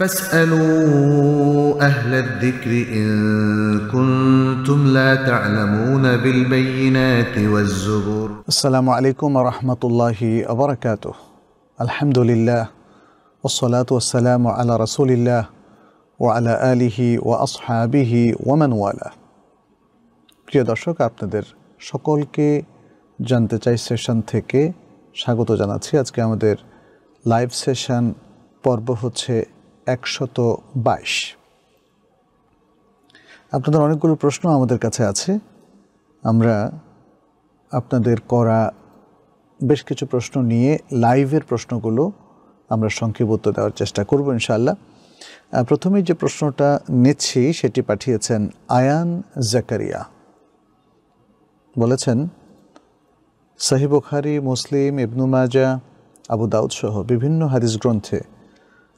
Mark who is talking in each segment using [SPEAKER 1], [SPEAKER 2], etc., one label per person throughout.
[SPEAKER 1] فاسألوا أهل الذكر إن كنتم لا تعلمون بالبينات والزبور السلام عليكم ورحمة الله وبركاته الحمد لله والصلاة والسلام على رسول الله وعلى آله وأصحابه ومن والاه প্রিয় দর্শক আপনাদের সকলকে জানতে চাই সেশন থেকে স্বাগত জানাচ্ছি আজকে আমাদের লাইভ সেশন পর্ব হচ্ছে একশত বাইশ আপনাদের অনেকগুলো প্রশ্ন আমাদের কাছে আছে আমরা আপনাদের করা বেশ কিছু প্রশ্ন নিয়ে লাইভের প্রশ্নগুলো আমরা সংক্ষিপ্ত দেওয়ার চেষ্টা করব ইনশাল্লাহ প্রথমে যে প্রশ্নটা নিচ্ছি সেটি পাঠিয়েছেন আয়ান জাকারিয়া বলেছেন সাহিবুখারি মুসলিম ইবনু মাজা আবু দাউদ সহ বিভিন্ন হাদিস গ্রন্থে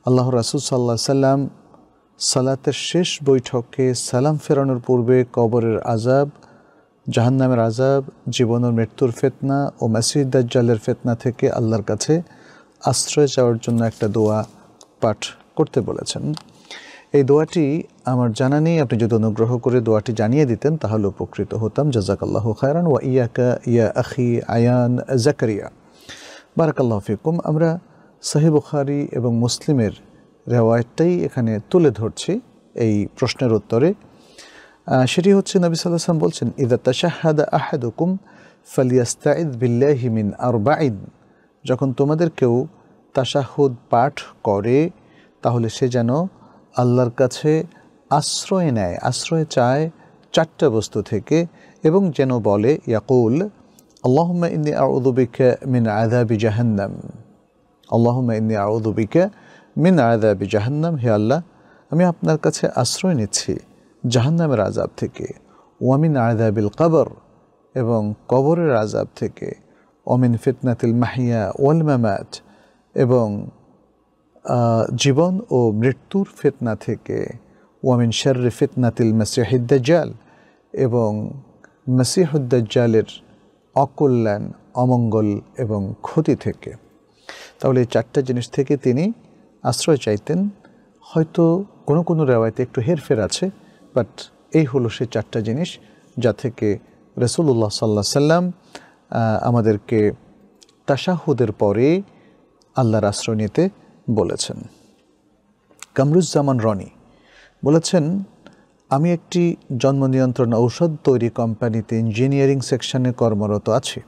[SPEAKER 1] আল্লাহ রাসুল সাল্লাহ সাল্লাম সালাতের শেষ বৈঠকে সালাম ফেরানোর পূর্বে কবরের আজাব জাহান্নামের আজাব জীবনের মৃত্যুর ফেতনা ও মাসিদ ফেতনা থেকে আল্লাহর কাছে আশ্রয় চাওয়ার জন্য একটা দোয়া পাঠ করতে বলেছেন এই দোয়াটি আমার জানা নেই আপনি যদি অনুগ্রহ করে দোয়াটি জানিয়ে দিতেন তাহলে উপকৃত হতাম জাজাকাল্লাহ খায়রান ওয়া ইয়াকা ইয়া আখি আয়ান জাকারিয়া বারাকাল্লাহ ফিকুম আমরা সাহেবুখারি এবং মুসলিমের রেওয়ায়তটাই এখানে তুলে ধরছি এই প্রশ্নের উত্তরে সেটি হচ্ছে নবী সাল্লাম বলছেন ইদা তাশাহাদ আহাদুকুম ফালিয়াস্তাঈদ বিল্লাহিমিন মিন বাঈদ যখন তোমাদের কেউ তাশাহুদ পাঠ করে তাহলে সে যেন আল্লাহর কাছে আশ্রয় নেয় আশ্রয় চায় চারটা বস্তু থেকে এবং যেন বলে ইয়াকুল আল্লাহ ইন্দি আউদুবিক মিন আয়দাবি জাহান্নাম আল্লাহমা ইন্নি আউদুবিকে মিন বি জাহান্নাম হে আল্লাহ আমি আপনার কাছে আশ্রয় নিচ্ছি জাহান্নামের আজাব থেকে ওয়ামিন বিল কবর এবং কবরের আজাব থেকে অমিন ফিতনাতিল মাহিয়া ওয়াল মামাত এবং জীবন ও মৃত্যুর ফিতনা থেকে ওয়ামিন শর্রে ফিতনাতিল মসিহিদ্দাল এবং মসিহুদ্দালের অকল্যাণ অমঙ্গল এবং ক্ষতি থেকে তাহলে এই চারটা জিনিস থেকে তিনি আশ্রয় চাইতেন হয়তো কোনো কোনো রেওয়ায়তে একটু হেরফের আছে বাট এই হলো সে চারটা জিনিস যা থেকে রসুল্লাহ সাল্লা সাল্লাম আমাদেরকে তাসাহুদের পরে আল্লাহর আশ্রয় নিতে বলেছেন কামরুজ্জামান রনি বলেছেন আমি একটি জন্ম নিয়ন্ত্রণ ঔষধ তৈরি কোম্পানিতে ইঞ্জিনিয়ারিং সেকশনে কর্মরত আছি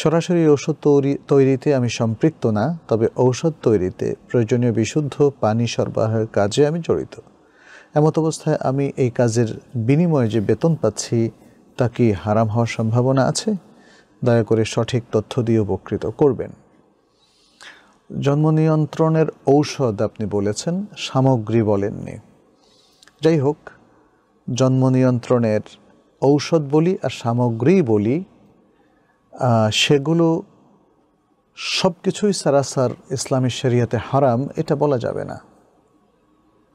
[SPEAKER 1] সরাসরি ওষুধ তৈরি তৈরিতে আমি সম্পৃক্ত না তবে ঔষধ তৈরিতে প্রয়োজনীয় বিশুদ্ধ পানি সরবরাহের কাজে আমি জড়িত এমত অবস্থায় আমি এই কাজের বিনিময়ে যে বেতন পাচ্ছি তা কি হারাম হওয়ার সম্ভাবনা আছে দয়া করে সঠিক তথ্য দিয়ে উপকৃত করবেন জন্ম নিয়ন্ত্রণের ঔষধ আপনি বলেছেন সামগ্রী বলেননি যাই হোক জন্ম নিয়ন্ত্রণের ঔষধ বলি আর সামগ্রী বলি সেগুলো সব কিছুই সারাসার ইসলামী শরিয়াতে হারাম এটা বলা যাবে না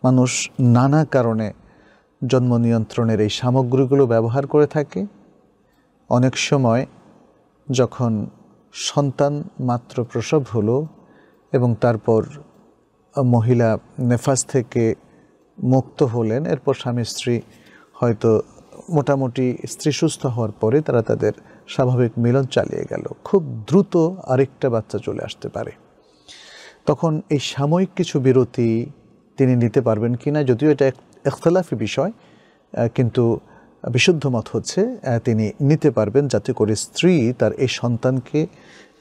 [SPEAKER 1] মানুষ নানা কারণে জন্ম নিয়ন্ত্রণের এই সামগ্রীগুলো ব্যবহার করে থাকে অনেক সময় যখন সন্তান মাত্র প্রসব হলো এবং তারপর মহিলা নেফাস থেকে মুক্ত হলেন এরপর স্বামী স্ত্রী হয়তো মোটামুটি স্ত্রী সুস্থ হওয়ার পরে তারা তাদের স্বাভাবিক মিলন চালিয়ে গেল খুব দ্রুত আরেকটা বাচ্চা চলে আসতে পারে তখন এই সাময়িক কিছু বিরতি তিনি নিতে পারবেন কি না যদিও এটা একতলাফি বিষয় কিন্তু বিশুদ্ধ মত হচ্ছে তিনি নিতে পারবেন যাতে করে স্ত্রী তার এই সন্তানকে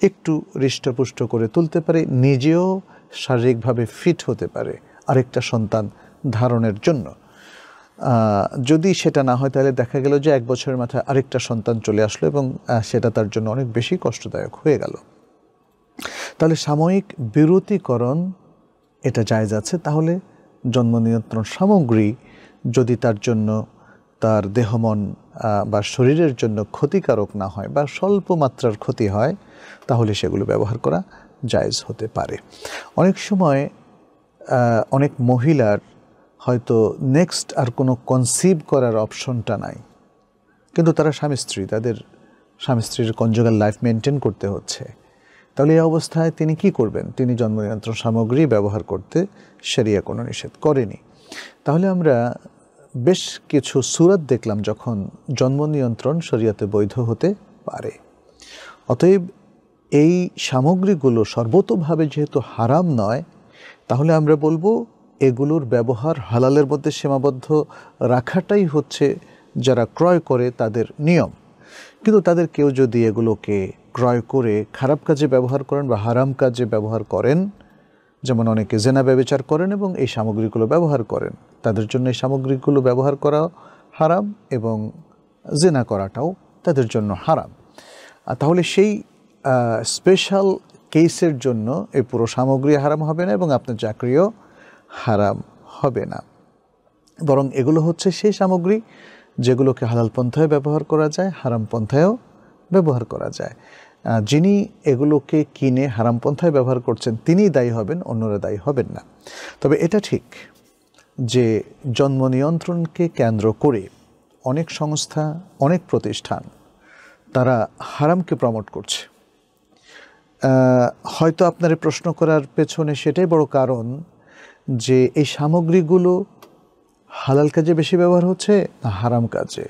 [SPEAKER 1] একটু হৃষ্টপুষ্ট করে তুলতে পারে নিজেও শারীরিকভাবে ফিট হতে পারে আরেকটা সন্তান ধারণের জন্য যদি সেটা না হয় তাহলে দেখা গেল যে এক বছরের মাথায় আরেকটা সন্তান চলে আসলো এবং সেটা তার জন্য অনেক বেশি কষ্টদায়ক হয়ে গেল তাহলে সাময়িক বিরতিকরণ এটা জায়জ আছে তাহলে জন্ম নিয়ন্ত্রণ সামগ্রী যদি তার জন্য তার দেহমন বা শরীরের জন্য ক্ষতিকারক না হয় বা স্বল্প মাত্রার ক্ষতি হয় তাহলে সেগুলো ব্যবহার করা জায়জ হতে পারে অনেক সময় অনেক মহিলার হয়তো নেক্সট আর কোনো কনসিভ করার অপশনটা নাই কিন্তু তারা স্বামী স্ত্রী তাদের স্বামী স্ত্রীর কনজুগাল লাইফ মেনটেন করতে হচ্ছে তাহলে এই অবস্থায় তিনি কি করবেন তিনি জন্ম নিয়ন্ত্রণ সামগ্রী ব্যবহার করতে সেরিয়া কোনো নিষেধ করেনি তাহলে আমরা বেশ কিছু সুরাত দেখলাম যখন জন্ম নিয়ন্ত্রণ সরিয়াতে বৈধ হতে পারে অতএব এই সামগ্রীগুলো সর্বতোভাবে যেহেতু হারাম নয় তাহলে আমরা বলবো এগুলোর ব্যবহার হালালের মধ্যে সীমাবদ্ধ রাখাটাই হচ্ছে যারা ক্রয় করে তাদের নিয়ম কিন্তু তাদের কেউ যদি এগুলোকে ক্রয় করে খারাপ কাজে ব্যবহার করেন বা হারাম কাজে ব্যবহার করেন যেমন অনেকে জেনা ব্যবচার করেন এবং এই সামগ্রীগুলো ব্যবহার করেন তাদের জন্য এই সামগ্রীগুলো ব্যবহার করা হারাম এবং জেনা করাটাও তাদের জন্য হারাম তাহলে সেই স্পেশাল কেসের জন্য এই পুরো সামগ্রী হারাম হবে না এবং আপনার চাকরিও হারাম হবে না বরং এগুলো হচ্ছে সেই সামগ্রী যেগুলোকে হালাল পন্থায় ব্যবহার করা যায় হারাম পন্থায়ও ব্যবহার করা যায় যিনি এগুলোকে কিনে হারাম পন্থায় ব্যবহার করছেন তিনিই দায়ী হবেন অন্যরা দায়ী হবেন না তবে এটা ঠিক যে জন্ম নিয়ন্ত্রণকে কেন্দ্র করে অনেক সংস্থা অনেক প্রতিষ্ঠান তারা হারামকে প্রমোট করছে হয়তো আপনার প্রশ্ন করার পেছনে সেটাই বড় কারণ যে এই সামগ্রীগুলো হালাল কাজে বেশি ব্যবহার হচ্ছে না হারাম কাজে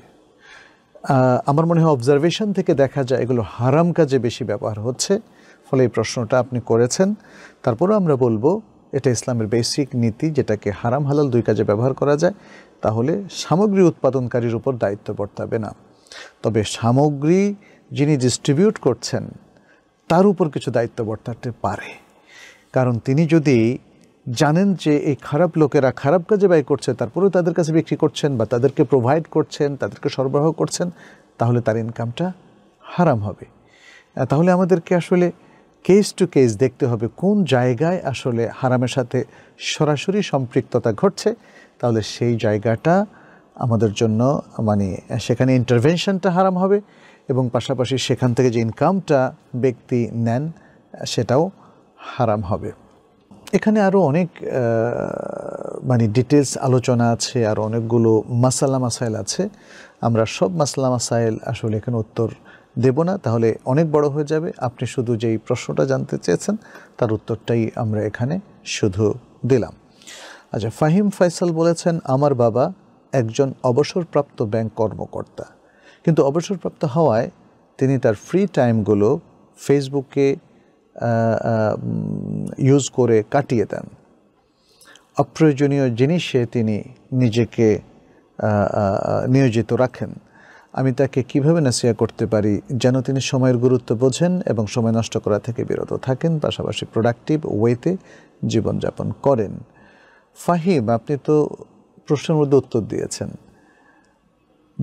[SPEAKER 1] আমার মনে হয় অবজারভেশন থেকে দেখা যায় এগুলো হারাম কাজে বেশি ব্যবহার হচ্ছে ফলে এই প্রশ্নটা আপনি করেছেন তারপরও আমরা বলবো এটা ইসলামের বেসিক নীতি যেটাকে হারাম হালাল দুই কাজে ব্যবহার করা যায় তাহলে সামগ্রী উৎপাদনকারীর উপর দায়িত্ব বর্তাবে না তবে সামগ্রী যিনি ডিস্ট্রিবিউট করছেন তার উপর কিছু দায়িত্ব বর্তাতে পারে কারণ তিনি যদি জানেন যে এই খারাপ লোকেরা খারাপ কাজে ব্যয় করছে তারপরেও তাদের কাছে বিক্রি করছেন বা তাদেরকে প্রোভাইড করছেন তাদেরকে সরবরাহ করছেন তাহলে তার ইনকামটা হারাম হবে তাহলে আমাদেরকে আসলে কেস টু কেস দেখতে হবে কোন জায়গায় আসলে হারামের সাথে সরাসরি সম্পৃক্ততা ঘটছে তাহলে সেই জায়গাটা আমাদের জন্য মানে সেখানে ইন্টারভেনশনটা হারাম হবে এবং পাশাপাশি সেখান থেকে যে ইনকামটা ব্যক্তি নেন সেটাও হারাম হবে এখানে আরও অনেক মানে ডিটেলস আলোচনা আছে আর অনেকগুলো মাসালা মাসাইল আছে আমরা সব মাসালা মাসাইল আসলে এখানে উত্তর দেব না তাহলে অনেক বড় হয়ে যাবে আপনি শুধু যেই প্রশ্নটা জানতে চেয়েছেন তার উত্তরটাই আমরা এখানে শুধু দিলাম আচ্ছা ফাহিম ফাইসাল বলেছেন আমার বাবা একজন অবসরপ্রাপ্ত ব্যাংক কর্মকর্তা কিন্তু অবসরপ্রাপ্ত হওয়ায় তিনি তার ফ্রি টাইমগুলো ফেসবুকে ইউজ করে কাটিয়ে দেন অপ্রয়োজনীয় জিনিসে তিনি নিজেকে নিয়োজিত রাখেন আমি তাকে কিভাবে নাসিয়া করতে পারি যেন তিনি সময়ের গুরুত্ব বোঝেন এবং সময় নষ্ট করা থেকে বিরত থাকেন পাশাপাশি প্রোডাক্টিভ ওয়েতে জীবনযাপন করেন ফাহিম আপনি তো প্রশ্নের মধ্যে উত্তর দিয়েছেন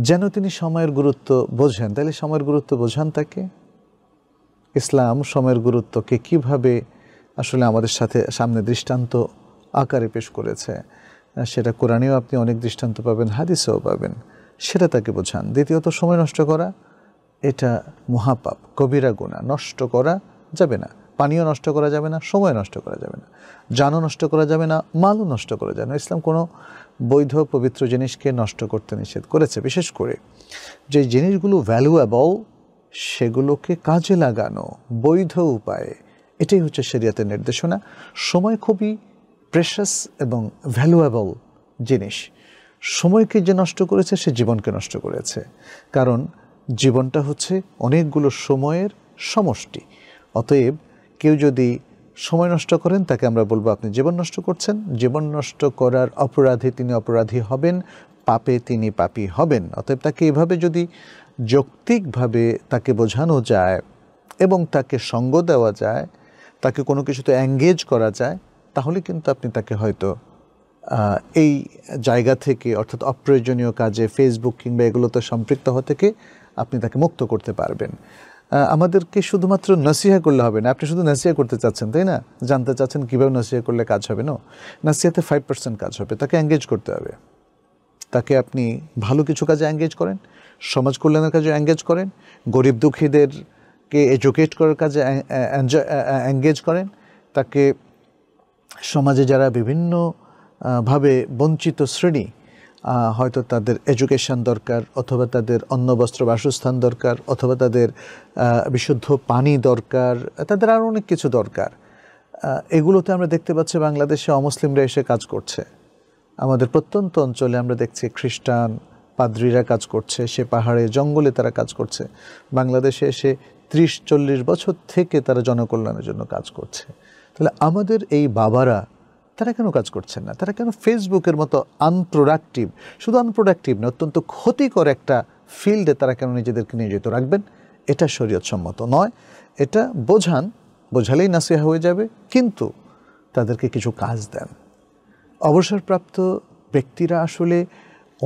[SPEAKER 1] যেন তিনি সময়ের গুরুত্ব বোঝেন তাহলে সময়ের গুরুত্ব বোঝান তাকে ইসলাম সময়ের গুরুত্বকে কিভাবে আসলে আমাদের সাথে সামনে দৃষ্টান্ত আকারে পেশ করেছে সেটা কোরআনেও আপনি অনেক দৃষ্টান্ত পাবেন হাদিসেও পাবেন সেটা তাকে বোঝান দ্বিতীয়ত সময় নষ্ট করা এটা মহাপাপ কবিরা গুণা নষ্ট করা যাবে না পানীয় নষ্ট করা যাবে না সময় নষ্ট করা যাবে না জানও নষ্ট করা যাবে না মালও নষ্ট করা যাবে না ইসলাম কোনো বৈধ পবিত্র জিনিসকে নষ্ট করতে নিষেধ করেছে বিশেষ করে যে জিনিসগুলো ভ্যালুয়েবল সেগুলোকে কাজে লাগানো বৈধ উপায়ে এটাই হচ্ছে শরিয়াতের নির্দেশনা সময় খুবই প্রেশাস এবং ভ্যালুয়েবল জিনিস সময়কে যে নষ্ট করেছে সে জীবনকে নষ্ট করেছে কারণ জীবনটা হচ্ছে অনেকগুলো সময়ের সমষ্টি অতএব কেউ যদি সময় নষ্ট করেন তাকে আমরা বলবো আপনি জীবন নষ্ট করছেন জীবন নষ্ট করার অপরাধে তিনি অপরাধী হবেন পাপে তিনি পাপি হবেন অতএব তাকে এভাবে যদি যৌক্তিকভাবে তাকে বোঝানো যায় এবং তাকে সঙ্গ দেওয়া যায় তাকে কোনো কিছুতে অ্যাঙ্গেজ করা যায় তাহলে কিন্তু আপনি তাকে হয়তো এই জায়গা থেকে অর্থাৎ অপ্রয়োজনীয় কাজে ফেসবুক কিংবা এগুলোতে সম্পৃক্ত হওয়া থেকে আপনি তাকে মুক্ত করতে পারবেন আমাদেরকে শুধুমাত্র নাসিহা করলে হবে না আপনি শুধু নাসিহা করতে চাচ্ছেন তাই না জানতে চাচ্ছেন কীভাবে নাসিহা করলে কাজ হবে না নাসিহাতে ফাইভ পার্সেন্ট কাজ হবে তাকে অ্যাঙ্গেজ করতে হবে তাকে আপনি ভালো কিছু কাজে অ্যাঙ্গেজ করেন সমাজ কল্যাণের কাজে এঙ্গেজ করেন গরিব দুঃখীদেরকে এডুকেট করার কাজে এঙ্গেজ করেন তাকে সমাজে যারা বিভিন্ন ভাবে বঞ্চিত শ্রেণী হয়তো তাদের এডুকেশন দরকার অথবা তাদের অন্ন বস্ত্র বাসস্থান দরকার অথবা তাদের বিশুদ্ধ পানি দরকার তাদের আরও অনেক কিছু দরকার এগুলোতে আমরা দেখতে পাচ্ছি বাংলাদেশে অমুসলিমরা এসে কাজ করছে আমাদের প্রত্যন্ত অঞ্চলে আমরা দেখছি খ্রিস্টান পাদ্রীরা কাজ করছে সে পাহাড়ে জঙ্গলে তারা কাজ করছে বাংলাদেশে এসে ত্রিশ চল্লিশ বছর থেকে তারা জনকল্যাণের জন্য কাজ করছে তাহলে আমাদের এই বাবারা তারা কেন কাজ করছেন না তারা কেন ফেসবুকের মতো আনপ্রোডাক্টিভ শুধু আনপ্রোডাক্টিভ না অত্যন্ত ক্ষতিকর একটা ফিল্ডে তারা কেন নিজেদেরকে নিয়োজিত রাখবেন এটা সম্মত নয় এটা বোঝান বোঝালেই নাসিহা হয়ে যাবে কিন্তু তাদেরকে কিছু কাজ দেন অবসরপ্রাপ্ত ব্যক্তিরা আসলে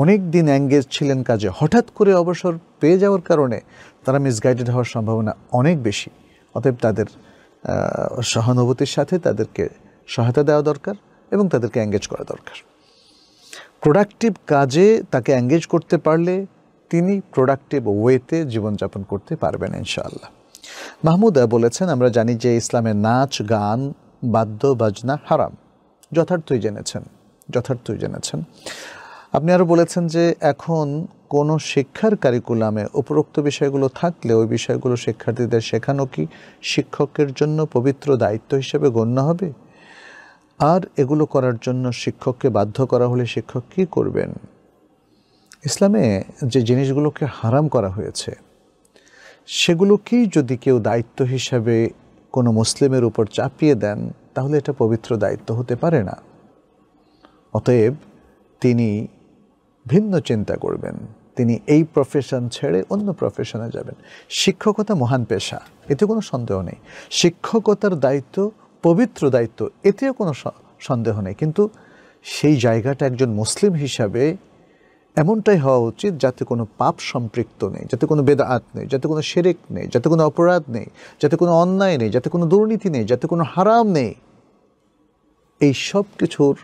[SPEAKER 1] অনেক দিন অ্যাঙ্গেজ ছিলেন কাজে হঠাৎ করে অবসর পেয়ে যাওয়ার কারণে তারা মিসগাইডেড হওয়ার সম্ভাবনা অনেক বেশি অতএব তাদের সহানুভূতির সাথে তাদেরকে সহায়তা দেওয়া দরকার এবং তাদেরকে অ্যাঙ্গেজ করা দরকার প্রোডাক্টিভ কাজে তাকে অ্যাঙ্গেজ করতে পারলে তিনি প্রোডাক্টিভ ওয়েতে জীবনযাপন করতে পারবেন ইনশাআল্লাহ মাহমুদা বলেছেন আমরা জানি যে ইসলামের নাচ গান বাদ্য বাজনা হারাম যথার্থই জেনেছেন যথার্থই জেনেছেন আপনি আরও বলেছেন যে এখন কোনো শিক্ষার কারিকুলামে উপরোক্ত বিষয়গুলো থাকলে ওই বিষয়গুলো শিক্ষার্থীদের শেখানো কি শিক্ষকের জন্য পবিত্র দায়িত্ব হিসেবে গণ্য হবে আর এগুলো করার জন্য শিক্ষককে বাধ্য করা হলে শিক্ষক কী করবেন ইসলামে যে জিনিসগুলোকে হারাম করা হয়েছে সেগুলোকেই যদি কেউ দায়িত্ব হিসাবে কোনো মুসলিমের উপর চাপিয়ে দেন তাহলে এটা পবিত্র দায়িত্ব হতে পারে না অতএব তিনি ভিন্ন চিন্তা করবেন তিনি এই প্রফেশন ছেড়ে অন্য প্রফেশনে যাবেন শিক্ষকতা মহান পেশা এতে কোনো সন্দেহ নেই শিক্ষকতার দায়িত্ব পবিত্র দায়িত্ব এতেও কোনো সন্দেহ নেই কিন্তু সেই জায়গাটা একজন মুসলিম হিসাবে এমনটাই হওয়া উচিত যাতে কোনো পাপ সম্পৃক্ত নেই যাতে কোনো বেদাত নেই যাতে কোনো সেরেক নেই যাতে কোনো অপরাধ নেই যাতে কোনো অন্যায় নেই যাতে কোনো দুর্নীতি নেই যাতে কোনো হারাম নেই এই সব কিছুর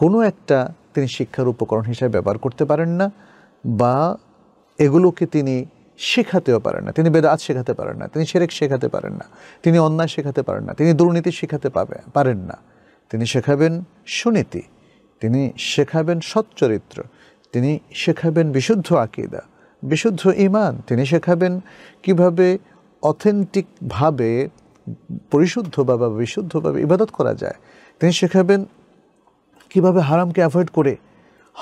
[SPEAKER 1] কোনো একটা তিনি শিক্ষার উপকরণ হিসেবে ব্যবহার করতে পারেন না বা এগুলোকে তিনি শেখাতেও পারেন না তিনি বেদাত শেখাতে পারেন না তিনি সেরেক শেখাতে পারেন না তিনি অন্যায় শেখাতে পারেন না তিনি দুর্নীতি শেখাতে পাবে পারেন না তিনি শেখাবেন সুনীতি তিনি শেখাবেন সচ্চরিত্র তিনি শেখাবেন বিশুদ্ধ আকিদা বিশুদ্ধ ইমান তিনি শেখাবেন কিভাবে অথেন্টিকভাবে পরিশুদ্ধভাবে বিশুদ্ধভাবে ইবাদত করা যায় তিনি শেখাবেন কিভাবে হারামকে অ্যাভয়েড করে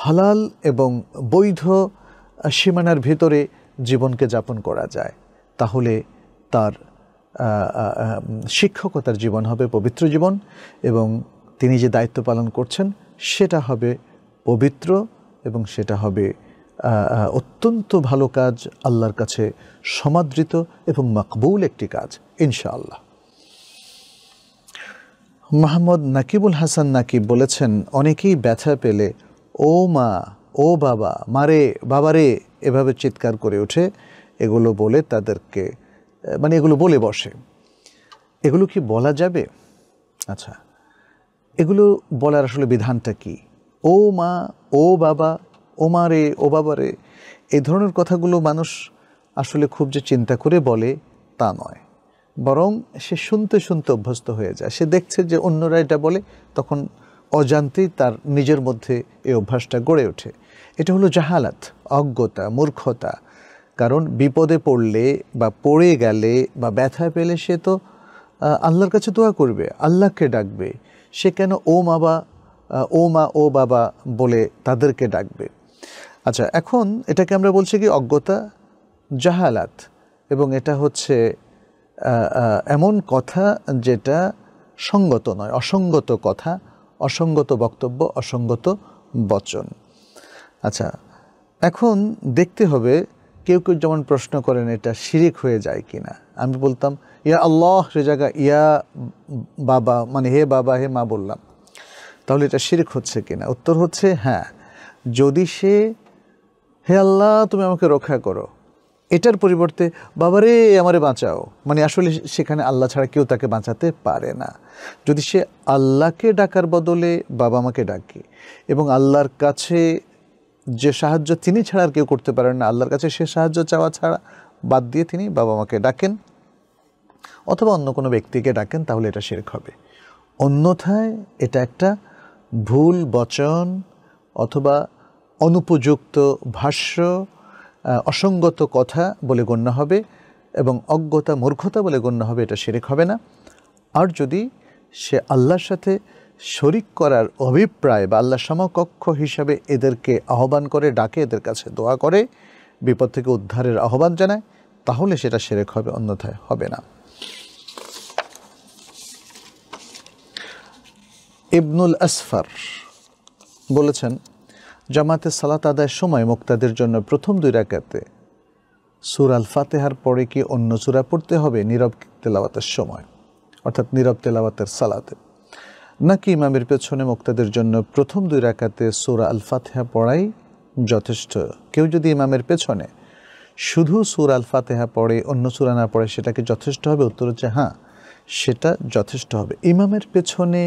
[SPEAKER 1] হালাল এবং বৈধ সীমানার ভেতরে জীবনকে যাপন করা যায় তাহলে তার শিক্ষকতার জীবন হবে পবিত্র জীবন এবং তিনি যে দায়িত্ব পালন করছেন সেটা হবে পবিত্র এবং সেটা হবে অত্যন্ত ভালো কাজ আল্লাহর কাছে সমাদৃত এবং মকবুল একটি কাজ ইনশাআল্লাহ মাহমুদ নাকিবুল হাসান নাকিব বলেছেন অনেকেই ব্যথা পেলে ও মা ও বাবা মারে বাবারে এভাবে চিৎকার করে ওঠে এগুলো বলে তাদেরকে মানে এগুলো বলে বসে এগুলো কি বলা যাবে আচ্ছা এগুলো বলার আসলে বিধানটা কি ও মা ও বাবা ও মা রে ও বাবা রে এই ধরনের কথাগুলো মানুষ আসলে খুব যে চিন্তা করে বলে তা নয় বরং সে শুনতে শুনতে অভ্যস্ত হয়ে যায় সে দেখছে যে অন্যরা এটা বলে তখন অজান্তেই তার নিজের মধ্যে এই অভ্যাসটা গড়ে ওঠে এটা হলো জাহালাত অজ্ঞতা মূর্খতা কারণ বিপদে পড়লে বা পড়ে গেলে বা ব্যথা পেলে সে তো আল্লাহর কাছে দোয়া করবে আল্লাহকে ডাকবে সে কেন ও বাবা ও মা ও বাবা বলে তাদেরকে ডাকবে আচ্ছা এখন এটাকে আমরা বলছি কি অজ্ঞতা জাহালাত এবং এটা হচ্ছে এমন কথা যেটা সঙ্গত নয় অসঙ্গত কথা অসঙ্গত বক্তব্য অসঙ্গত বচন আচ্ছা এখন দেখতে হবে কেউ কেউ যেমন প্রশ্ন করেন এটা শিরিক হয়ে যায় কি না আমি বলতাম ইয়া আল্লাহ সে জায়গা ইয়া বাবা মানে হে বাবা হে মা বললাম তাহলে এটা শিরিক হচ্ছে কি না উত্তর হচ্ছে হ্যাঁ যদি সে হে আল্লাহ তুমি আমাকে রক্ষা করো এটার পরিবর্তে বাবারে আমারে বাঁচাও মানে আসলে সেখানে আল্লাহ ছাড়া কেউ তাকে বাঁচাতে পারে না যদি সে আল্লাহকে ডাকার বদলে বাবা মাকে ডাকে এবং আল্লাহর কাছে যে সাহায্য তিনি ছাড়া আর কেউ করতে পারেন না আল্লাহর কাছে সে সাহায্য চাওয়া ছাড়া বাদ দিয়ে তিনি বাবা মাকে ডাকেন অথবা অন্য কোনো ব্যক্তিকে ডাকেন তাহলে এটা শেরক হবে অন্যথায় এটা একটা ভুল বচন অথবা অনুপযুক্ত ভাষ্য অসঙ্গত কথা বলে গণ্য হবে এবং অজ্ঞতা মূর্খতা বলে গণ্য হবে এটা শেরেক হবে না আর যদি সে আল্লাহর সাথে শরিক করার অভিপ্রায় বা আল্লাহ সমকক্ষ হিসাবে এদেরকে আহ্বান করে ডাকে এদের কাছে দোয়া করে বিপদ থেকে উদ্ধারের আহ্বান জানায় তাহলে সেটা সেরেক হবে অন্যথায় হবে না ইবনুল আসফার বলেছেন জামাতে সালাত আদায়ের সময় মুক্তাদের জন্য প্রথম দুই রাকাতে সুর আল ফাতেহার পরে কি অন্য সুরা পড়তে হবে নীরব তেলাওয়াতের সময় অর্থাৎ নীরব তেলাওয়াতের সালাতে নাকি ইমামের পেছনে মুক্তাদের জন্য প্রথম দুই রাকাতে সুরা আল ফাতেহা পড়াই যথেষ্ট কেউ যদি ইমামের পেছনে শুধু সুর আল ফাতেহা পড়ে অন্য সুরা না পড়ে সেটাকে যথেষ্ট হবে উত্তর হচ্ছে হ্যাঁ সেটা যথেষ্ট হবে ইমামের পেছনে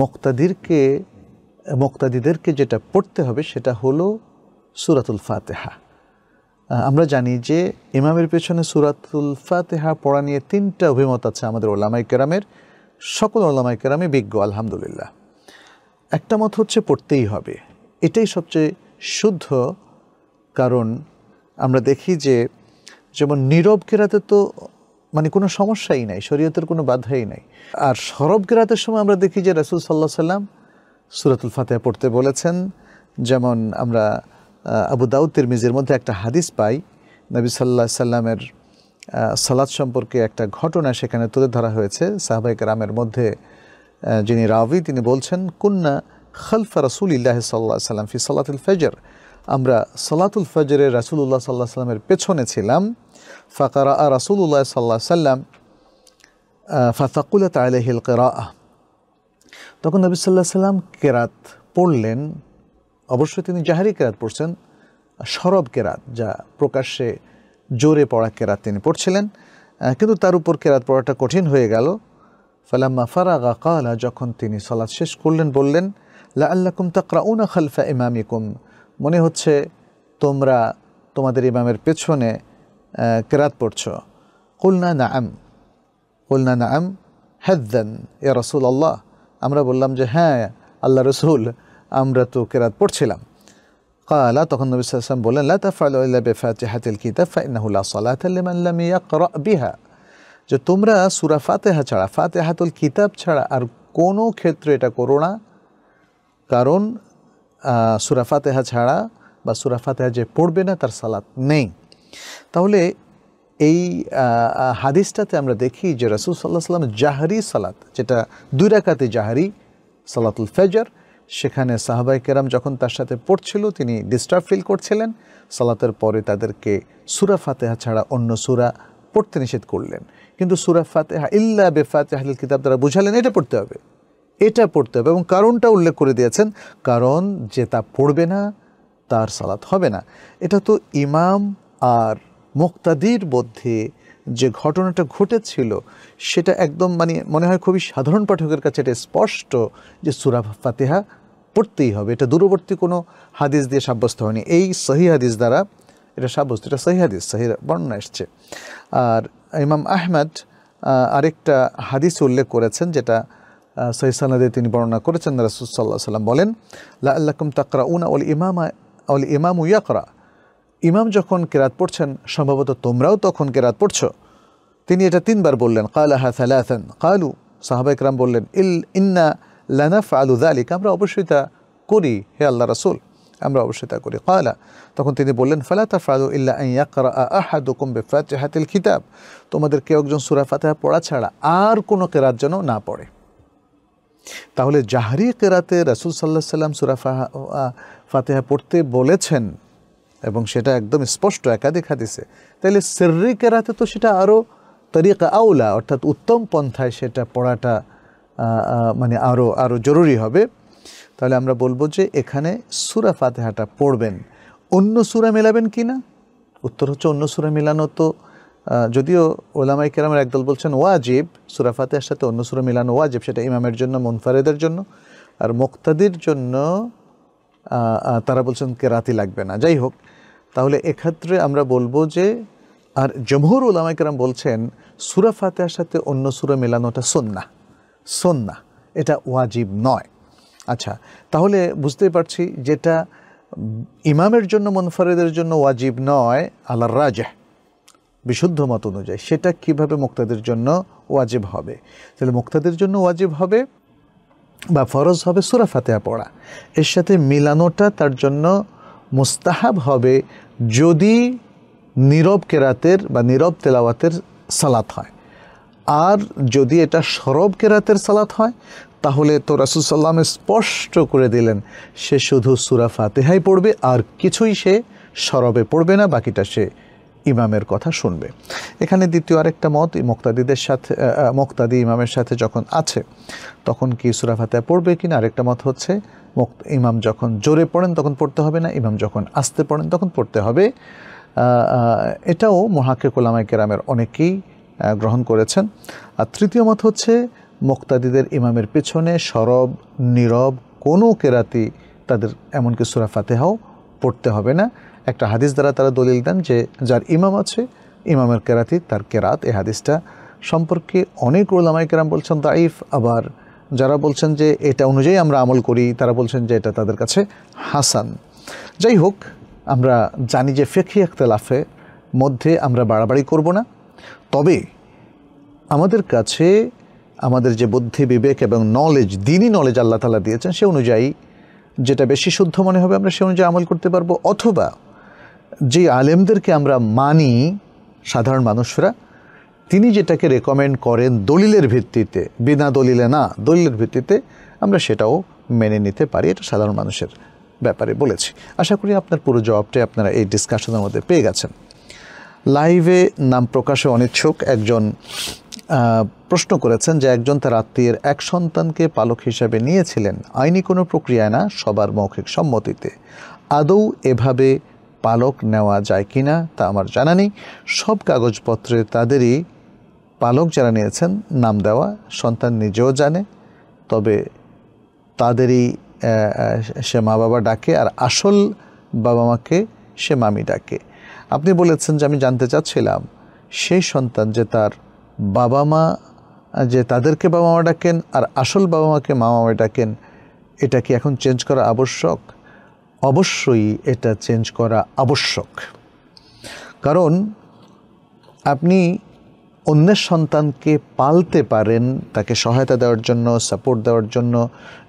[SPEAKER 1] মোক্তাদিরকে মোক্তাদিদেরকে যেটা পড়তে হবে সেটা হলো সুরাতুল ফাতেহা আমরা জানি যে ইমামের পেছনে সুরাতুল ফাতেহা পড়া নিয়ে তিনটা অভিমত আছে আমাদের ওলামাই কেরামের সকল ওলামাই কেরামে বিজ্ঞ আলহামদুলিল্লাহ একটা মত হচ্ছে পড়তেই হবে এটাই সবচেয়ে শুদ্ধ কারণ আমরা দেখি যে যেমন নীরব কেরাতে তো মানে কোনো সমস্যাই নাই শরীয়তের কোনো বাধাই নাই আর সরব কেরাতের সময় আমরা দেখি যে রাসুল সাল্লাহ সাল্লাম সুরাতুল ফাতেহা পড়তে বলেছেন যেমন আমরা আবু দাউদ মিজির মধ্যে একটা হাদিস পাই নবী সাল্লা সাল্লামের সালাদ সম্পর্কে একটা ঘটনা সেখানে তুলে ধরা হয়েছে সাহবাইক রামের মধ্যে যিনি রাউি তিনি বলছেন কুন্না খালফা রাসুল ইল্লাহ সাল্লা সাল্লাম ফি সালাতুল ফজর আমরা সালাতুল ফজরে রাসুলুল্লাহ সাল্লাহ সাল্লামের পেছনে ছিলাম ফাকারা উল্লাহ সাল্লাহ সাল্লাম ফাতাকুলা তালেহিল কেরা তখন নবী সাল্লাহ সাল্লাম কেরাত পড়লেন অবশ্যই তিনি জাহারি কেরাত পড়ছেন সরব কেরাত যা প্রকাশ্যে জোরে পড়া কেরাত তিনি পড়ছিলেন কিন্তু তার উপর কেরাত পড়াটা কঠিন হয়ে গেল ফালাম্মা ফারাগা কালা যখন তিনি সলাৎ শেষ করলেন বললেন লা আল্লাকুম উনা খালফা ইমামিকুম মনে হচ্ছে তোমরা তোমাদের ইমামের পেছনে কেরাত পড়ছ কুলনা না আম কুলনা না আম হ্যাদ্দান ইয়া রসুল আল্লাহ আমরা বললাম যে হ্যাঁ আল্লাহ রসুল আমরা তো কেরাত পড়ছিলাম কালা তখন নবী সাল্লাম বললেন লা তাফালুল্লা বেফাতিহাতিল কিতাব ফাইনাহুল্লা সালাতাল্লিমাল্লাম ইয়াকরা বিহা যে তোমরা সুরা ফাতেহা ছাড়া ফাতেহাতুল কিতাব ছাড়া আর কোনো ক্ষেত্রে এটা করো না কারণ সুরা ফাতেহা ছাড়া বা সুরা ফাতেহা যে পড়বে না তার সালাত নেই তাহলে এই হাদিসটাতে আমরা দেখি যে রাসুল সাল্লাহ সাল্লাম জাহারি সালাত যেটা দুই রাকাতে জাহারি সালাতুল ফেজর সেখানে সাহাবাই কেরাম যখন তার সাথে পড়ছিল তিনি ডিস্টার্ব ফিল করছিলেন সালাতের পরে তাদেরকে সুরা ফাতেহা ছাড়া অন্য সুরা পড়তে নিষেধ করলেন কিন্তু সুরা ফাতেহা ইল্লা বে ফাতেহাল কিতাব তারা বুঝালেন এটা পড়তে হবে এটা পড়তে হবে এবং কারণটা উল্লেখ করে দিয়েছেন কারণ যে তা পড়বে না তার সালাত হবে না এটা তো ইমাম আর মুক্তাদির মধ্যে যে ঘটনাটা ঘটেছিল সেটা একদম মানে মনে হয় খুবই সাধারণ পাঠকের কাছে এটা স্পষ্ট যে সুরা ফাতেহা পড়তেই হবে এটা দূরবর্তী কোনো হাদিস দিয়ে সাব্যস্ত হয়নি এই সহি হাদিস দ্বারা এটা সাব্যস্ত এটা সহি হাদিস সহি বর্ণনা এসছে আর ইমাম আহমেদ আরেকটা হাদিস উল্লেখ করেছেন যেটা সহি সালাদে তিনি বর্ণনা করেছেন রাসুল সাল্লাহ সাল্লাম বলেন লা আল্লাকুম তাকরা উনা অল ইমামা অল ইমাম ইয়াকরা ইমাম যখন কেরাত পড়ছেন সম্ভবত তোমরাও তখন কেরাত পড়ছ তিনি এটা তিনবার বললেন কালাহা সালাহান কালু সাহাবা ইকরাম বললেন ইল ইন্না লানাফ আলু দালিক আমরা অবশ্যই তা করি হে আল্লাহ রাসুল আমরা অবশ্যই তা করি কালা তখন তিনি বললেন ফালাতা ফালু ইল্লা ইয়াকরা আহাদ কুম্বে ফাতেহাতিল খিতাব তোমাদের কেউ একজন সুরা ফাতেহা পড়া ছাড়া আর কোনো কেরাত যেন না পড়ে তাহলে জাহারি কেরাতে রাসুল সাল্লাহ সাল্লাম সুরা ফাতেহা পড়তে বলেছেন এবং সেটা একদম স্পষ্ট একাধিক হাদিসে তাহলে সেররি কেরাতে তো সেটা আরও তরিকা আউলা অর্থাৎ উত্তম পন্থায় সেটা পড়াটা মানে আরও আরও জরুরি হবে তাহলে আমরা বলবো যে এখানে সুরা ফাতেহাটা পড়বেন অন্য সুরা মেলাবেন কি না উত্তর হচ্ছে অন্য সুরা মেলানো তো যদিও ওলামাই কেরামের একদল বলছেন ওয়াজিব সুরা ফাতেহার সাথে অন্য সুরা মেলানো ওয়াজিব সেটা ইমামের জন্য মনফারেদের জন্য আর মোক্তাদির জন্য তারা বলছেন কেরাতি লাগবে না যাই হোক তাহলে এক্ষেত্রে আমরা বলবো যে আর জমহুর উলামাইকেরাম বলছেন সুরা ফাতেহার সাথে অন্য সুরা মেলানোটা সন্না সন্না এটা ওয়াজিব নয় আচ্ছা তাহলে বুঝতে পারছি যেটা ইমামের জন্য মনফারেদের জন্য ওয়াজিব নয় আল্লাহ রাজা বিশুদ্ধ মত অনুযায়ী সেটা কিভাবে মুক্তাদের জন্য ওয়াজিব হবে তাহলে মুক্তাদের জন্য ওয়াজিব হবে বা ফরজ হবে সুরা ফাতেহা পড়া এর সাথে মিলানোটা তার জন্য মুস্তাহাব হবে যদি নীরব কেরাতের বা নীরব তেলাওয়াতের সালাত হয় আর যদি এটা সরব কেরাতের সালাত হয় তাহলে তো রাসুল সাল্লাম স্পষ্ট করে দিলেন সে শুধু সুরা ফাতেহাই পড়বে আর কিছুই সে সরবে পড়বে না বাকিটা সে ইমামের কথা শুনবে এখানে দ্বিতীয় আরেকটা মত মোক্তাদিদের সাথে মোক্তাদি ইমামের সাথে যখন আছে তখন কি সুরাফাতে পড়বে কিনা আরেকটা মত হচ্ছে ইমাম যখন জোরে পড়েন তখন পড়তে হবে না ইমাম যখন আসতে পড়েন তখন পড়তে হবে এটাও মহাকে কোলামাই কেরামের অনেকেই গ্রহণ করেছেন আর তৃতীয় মত হচ্ছে মোক্তাদিদের ইমামের পেছনে সরব নীরব কোনো কেরাতি তাদের এমনকি সুরাফাতে ফাতেহাও পড়তে হবে না একটা হাদিস দ্বারা তারা দলিল দেন যে যার ইমাম আছে ইমামের কেরাতি তার কেরাত এই হাদিসটা সম্পর্কে অনেক ওলামাই কেরাম বলছেন দাইফ আবার যারা বলছেন যে এটা অনুযায়ী আমরা আমল করি তারা বলছেন যে এটা তাদের কাছে হাসান যাই হোক আমরা জানি যে ফেকি একতলাফে মধ্যে আমরা বাড়াবাড়ি করব না তবে আমাদের কাছে আমাদের যে বুদ্ধি বিবেক এবং নলেজ দিনই নলেজ আল্লাহ তালা দিয়েছেন সে অনুযায়ী যেটা বেশি শুদ্ধ মনে হবে আমরা সে অনুযায়ী আমল করতে পারবো অথবা যে আলেমদেরকে আমরা মানি সাধারণ মানুষরা তিনি যেটাকে রেকমেন্ড করেন দলিলের ভিত্তিতে বিনা দলিলে না দলিলের ভিত্তিতে আমরা সেটাও মেনে নিতে পারি এটা সাধারণ মানুষের ব্যাপারে বলেছি আশা করি আপনার পুরো জবাবটাই আপনারা এই ডিসকাশনের মধ্যে পেয়ে গেছেন লাইভে নাম প্রকাশে অনিচ্ছুক একজন প্রশ্ন করেছেন যে একজন তার আত্মীয়ের এক সন্তানকে পালক হিসাবে নিয়েছিলেন আইনি কোনো প্রক্রিয়ায় না সবার মৌখিক সম্মতিতে আদৌ এভাবে পালক নেওয়া যায় কি না তা আমার জানা নেই সব কাগজপত্রে তাদেরই পালক যারা নিয়েছেন নাম দেওয়া সন্তান নিজেও জানে তবে তাদেরই সে মা বাবা ডাকে আর আসল বাবা মাকে সে মামি ডাকে আপনি বলেছেন যে আমি জানতে চাচ্ছিলাম সেই সন্তান যে তার বাবা মা যে তাদেরকে বাবা মা ডাকেন আর আসল বাবা মাকে মা মামা ডাকেন এটা কি এখন চেঞ্জ করা আবশ্যক অবশ্যই এটা চেঞ্জ করা আবশ্যক কারণ আপনি অন্যের সন্তানকে পালতে পারেন তাকে সহায়তা দেওয়ার জন্য সাপোর্ট দেওয়ার জন্য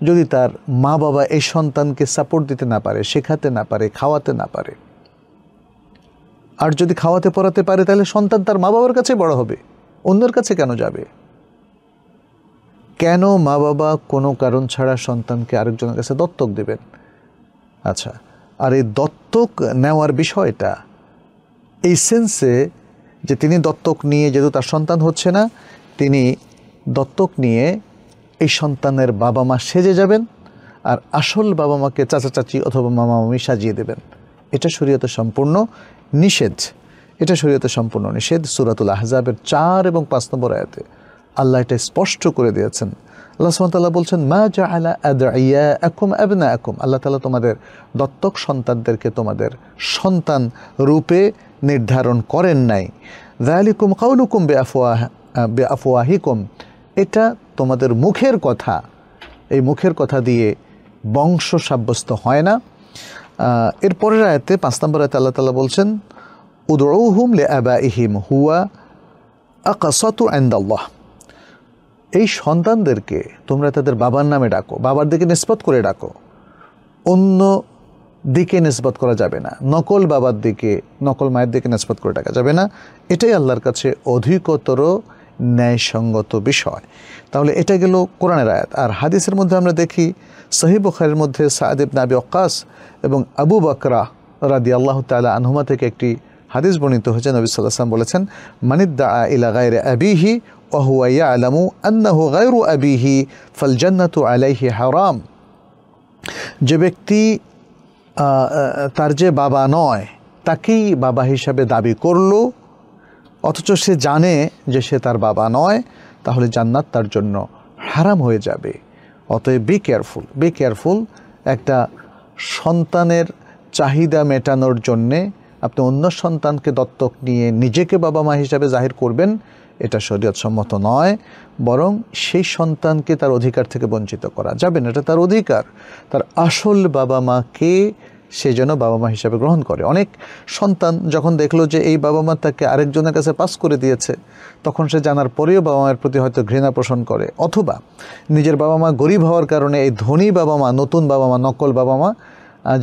[SPEAKER 1] যদি তার মা বাবা এই সন্তানকে সাপোর্ট দিতে না পারে শেখাতে না পারে খাওয়াতে না পারে আর যদি খাওয়াতে পড়াতে পারে তাহলে সন্তান তার মা বাবার কাছে বড় হবে অন্যের কাছে কেন যাবে কেন মা বাবা কোনো কারণ ছাড়া সন্তানকে আরেকজনের কাছে দত্তক দেবেন আচ্ছা আর এই দত্তক নেওয়ার বিষয়টা এই সেন্সে যে তিনি দত্তক নিয়ে যেহেতু তার সন্তান হচ্ছে না তিনি দত্তক নিয়ে এই সন্তানের বাবা মা সেজে যাবেন আর আসল বাবা মাকে চাচা চাচি অথবা মামা মামি সাজিয়ে দেবেন এটা শরীয়তে সম্পূর্ণ নিষেধ এটা শরীয়তে সম্পূর্ণ নিষেধ সুরাতুল আহজাবের চার এবং পাঁচ নম্বর আয়াতে আল্লাহ এটা স্পষ্ট করে দিয়েছেন আল্লাহ সুমতাল্লাহ বলছেন মা যা আলা আদা আকুম আবনা আকুম আল্লাহ তালা তোমাদের দত্তক সন্তানদেরকে তোমাদের সন্তান রূপে নির্ধারণ করেন নাই জায়ালিকুম কাউলুকুম বে আফোয়াহ বে আফোয়াহিকুম এটা তোমাদের মুখের কথা এই মুখের কথা দিয়ে বংশ সাব্যস্ত হয় না এর পরের আয়তে পাঁচ নম্বর আয়তে আল্লাহ তালা বলছেন উদৌহুম হুম লে আবা ইহিম হুয়া আকসত আন্দাল্লাহ এই সন্তানদেরকে তোমরা তাদের বাবার নামে ডাকো বাবার দিকে নিষ্পত করে ডাকো অন্য দিকে নিষ্পত করা যাবে না নকল বাবার দিকে নকল মায়ের দিকে নিষ্পত করে ডাকা যাবে না এটাই আল্লাহর কাছে অধিকতর ন্যায়সঙ্গত বিষয় তাহলে এটা গেল কোরআনের আয়াত আর হাদিসের মধ্যে আমরা দেখি সহিবুখারের মধ্যে সাহেব নাবি অকাস এবং আবু বাকরা রাদি আল্লাহ তালা আনহুমা থেকে একটি হাদিস বর্ণিত হয়েছে নবী সাল্লাহ বলেছেন মানিদ্দা ইলা গায়রে আবিহি وهو يعلم أنه غير أبيه فالجنة عليه حرام যে ব্যক্তি তার যে বাবা নয় তাকেই বাবা হিসাবে দাবি অথচ সে জানে যে সে তার বাবা নয় তাহলে জান্নাত তার জন্য হারাম হয়ে যাবে অতএব বি কেয়ারফুল বি কেয়ারফুল একটা সন্তানের চাহিদা মেটানোর জন্যে আপনি অন্য সন্তানকে দত্তক নিয়ে নিজেকে বাবা মা হিসাবে জাহির করবেন এটা শরীয়ত সম্মত নয় বরং সেই সন্তানকে তার অধিকার থেকে বঞ্চিত করা যাবে না এটা তার অধিকার তার আসল বাবা মাকে সে যেন বাবা মা হিসাবে গ্রহণ করে অনেক সন্তান যখন দেখলো যে এই বাবা মা তাকে আরেকজনের কাছে পাস করে দিয়েছে তখন সে জানার পরেও বাবা মায়ের প্রতি হয়তো ঘৃণা পোষণ করে অথবা নিজের বাবা মা গরিব হওয়ার কারণে এই ধনী বাবা মা নতুন বাবা মা নকল বাবা মা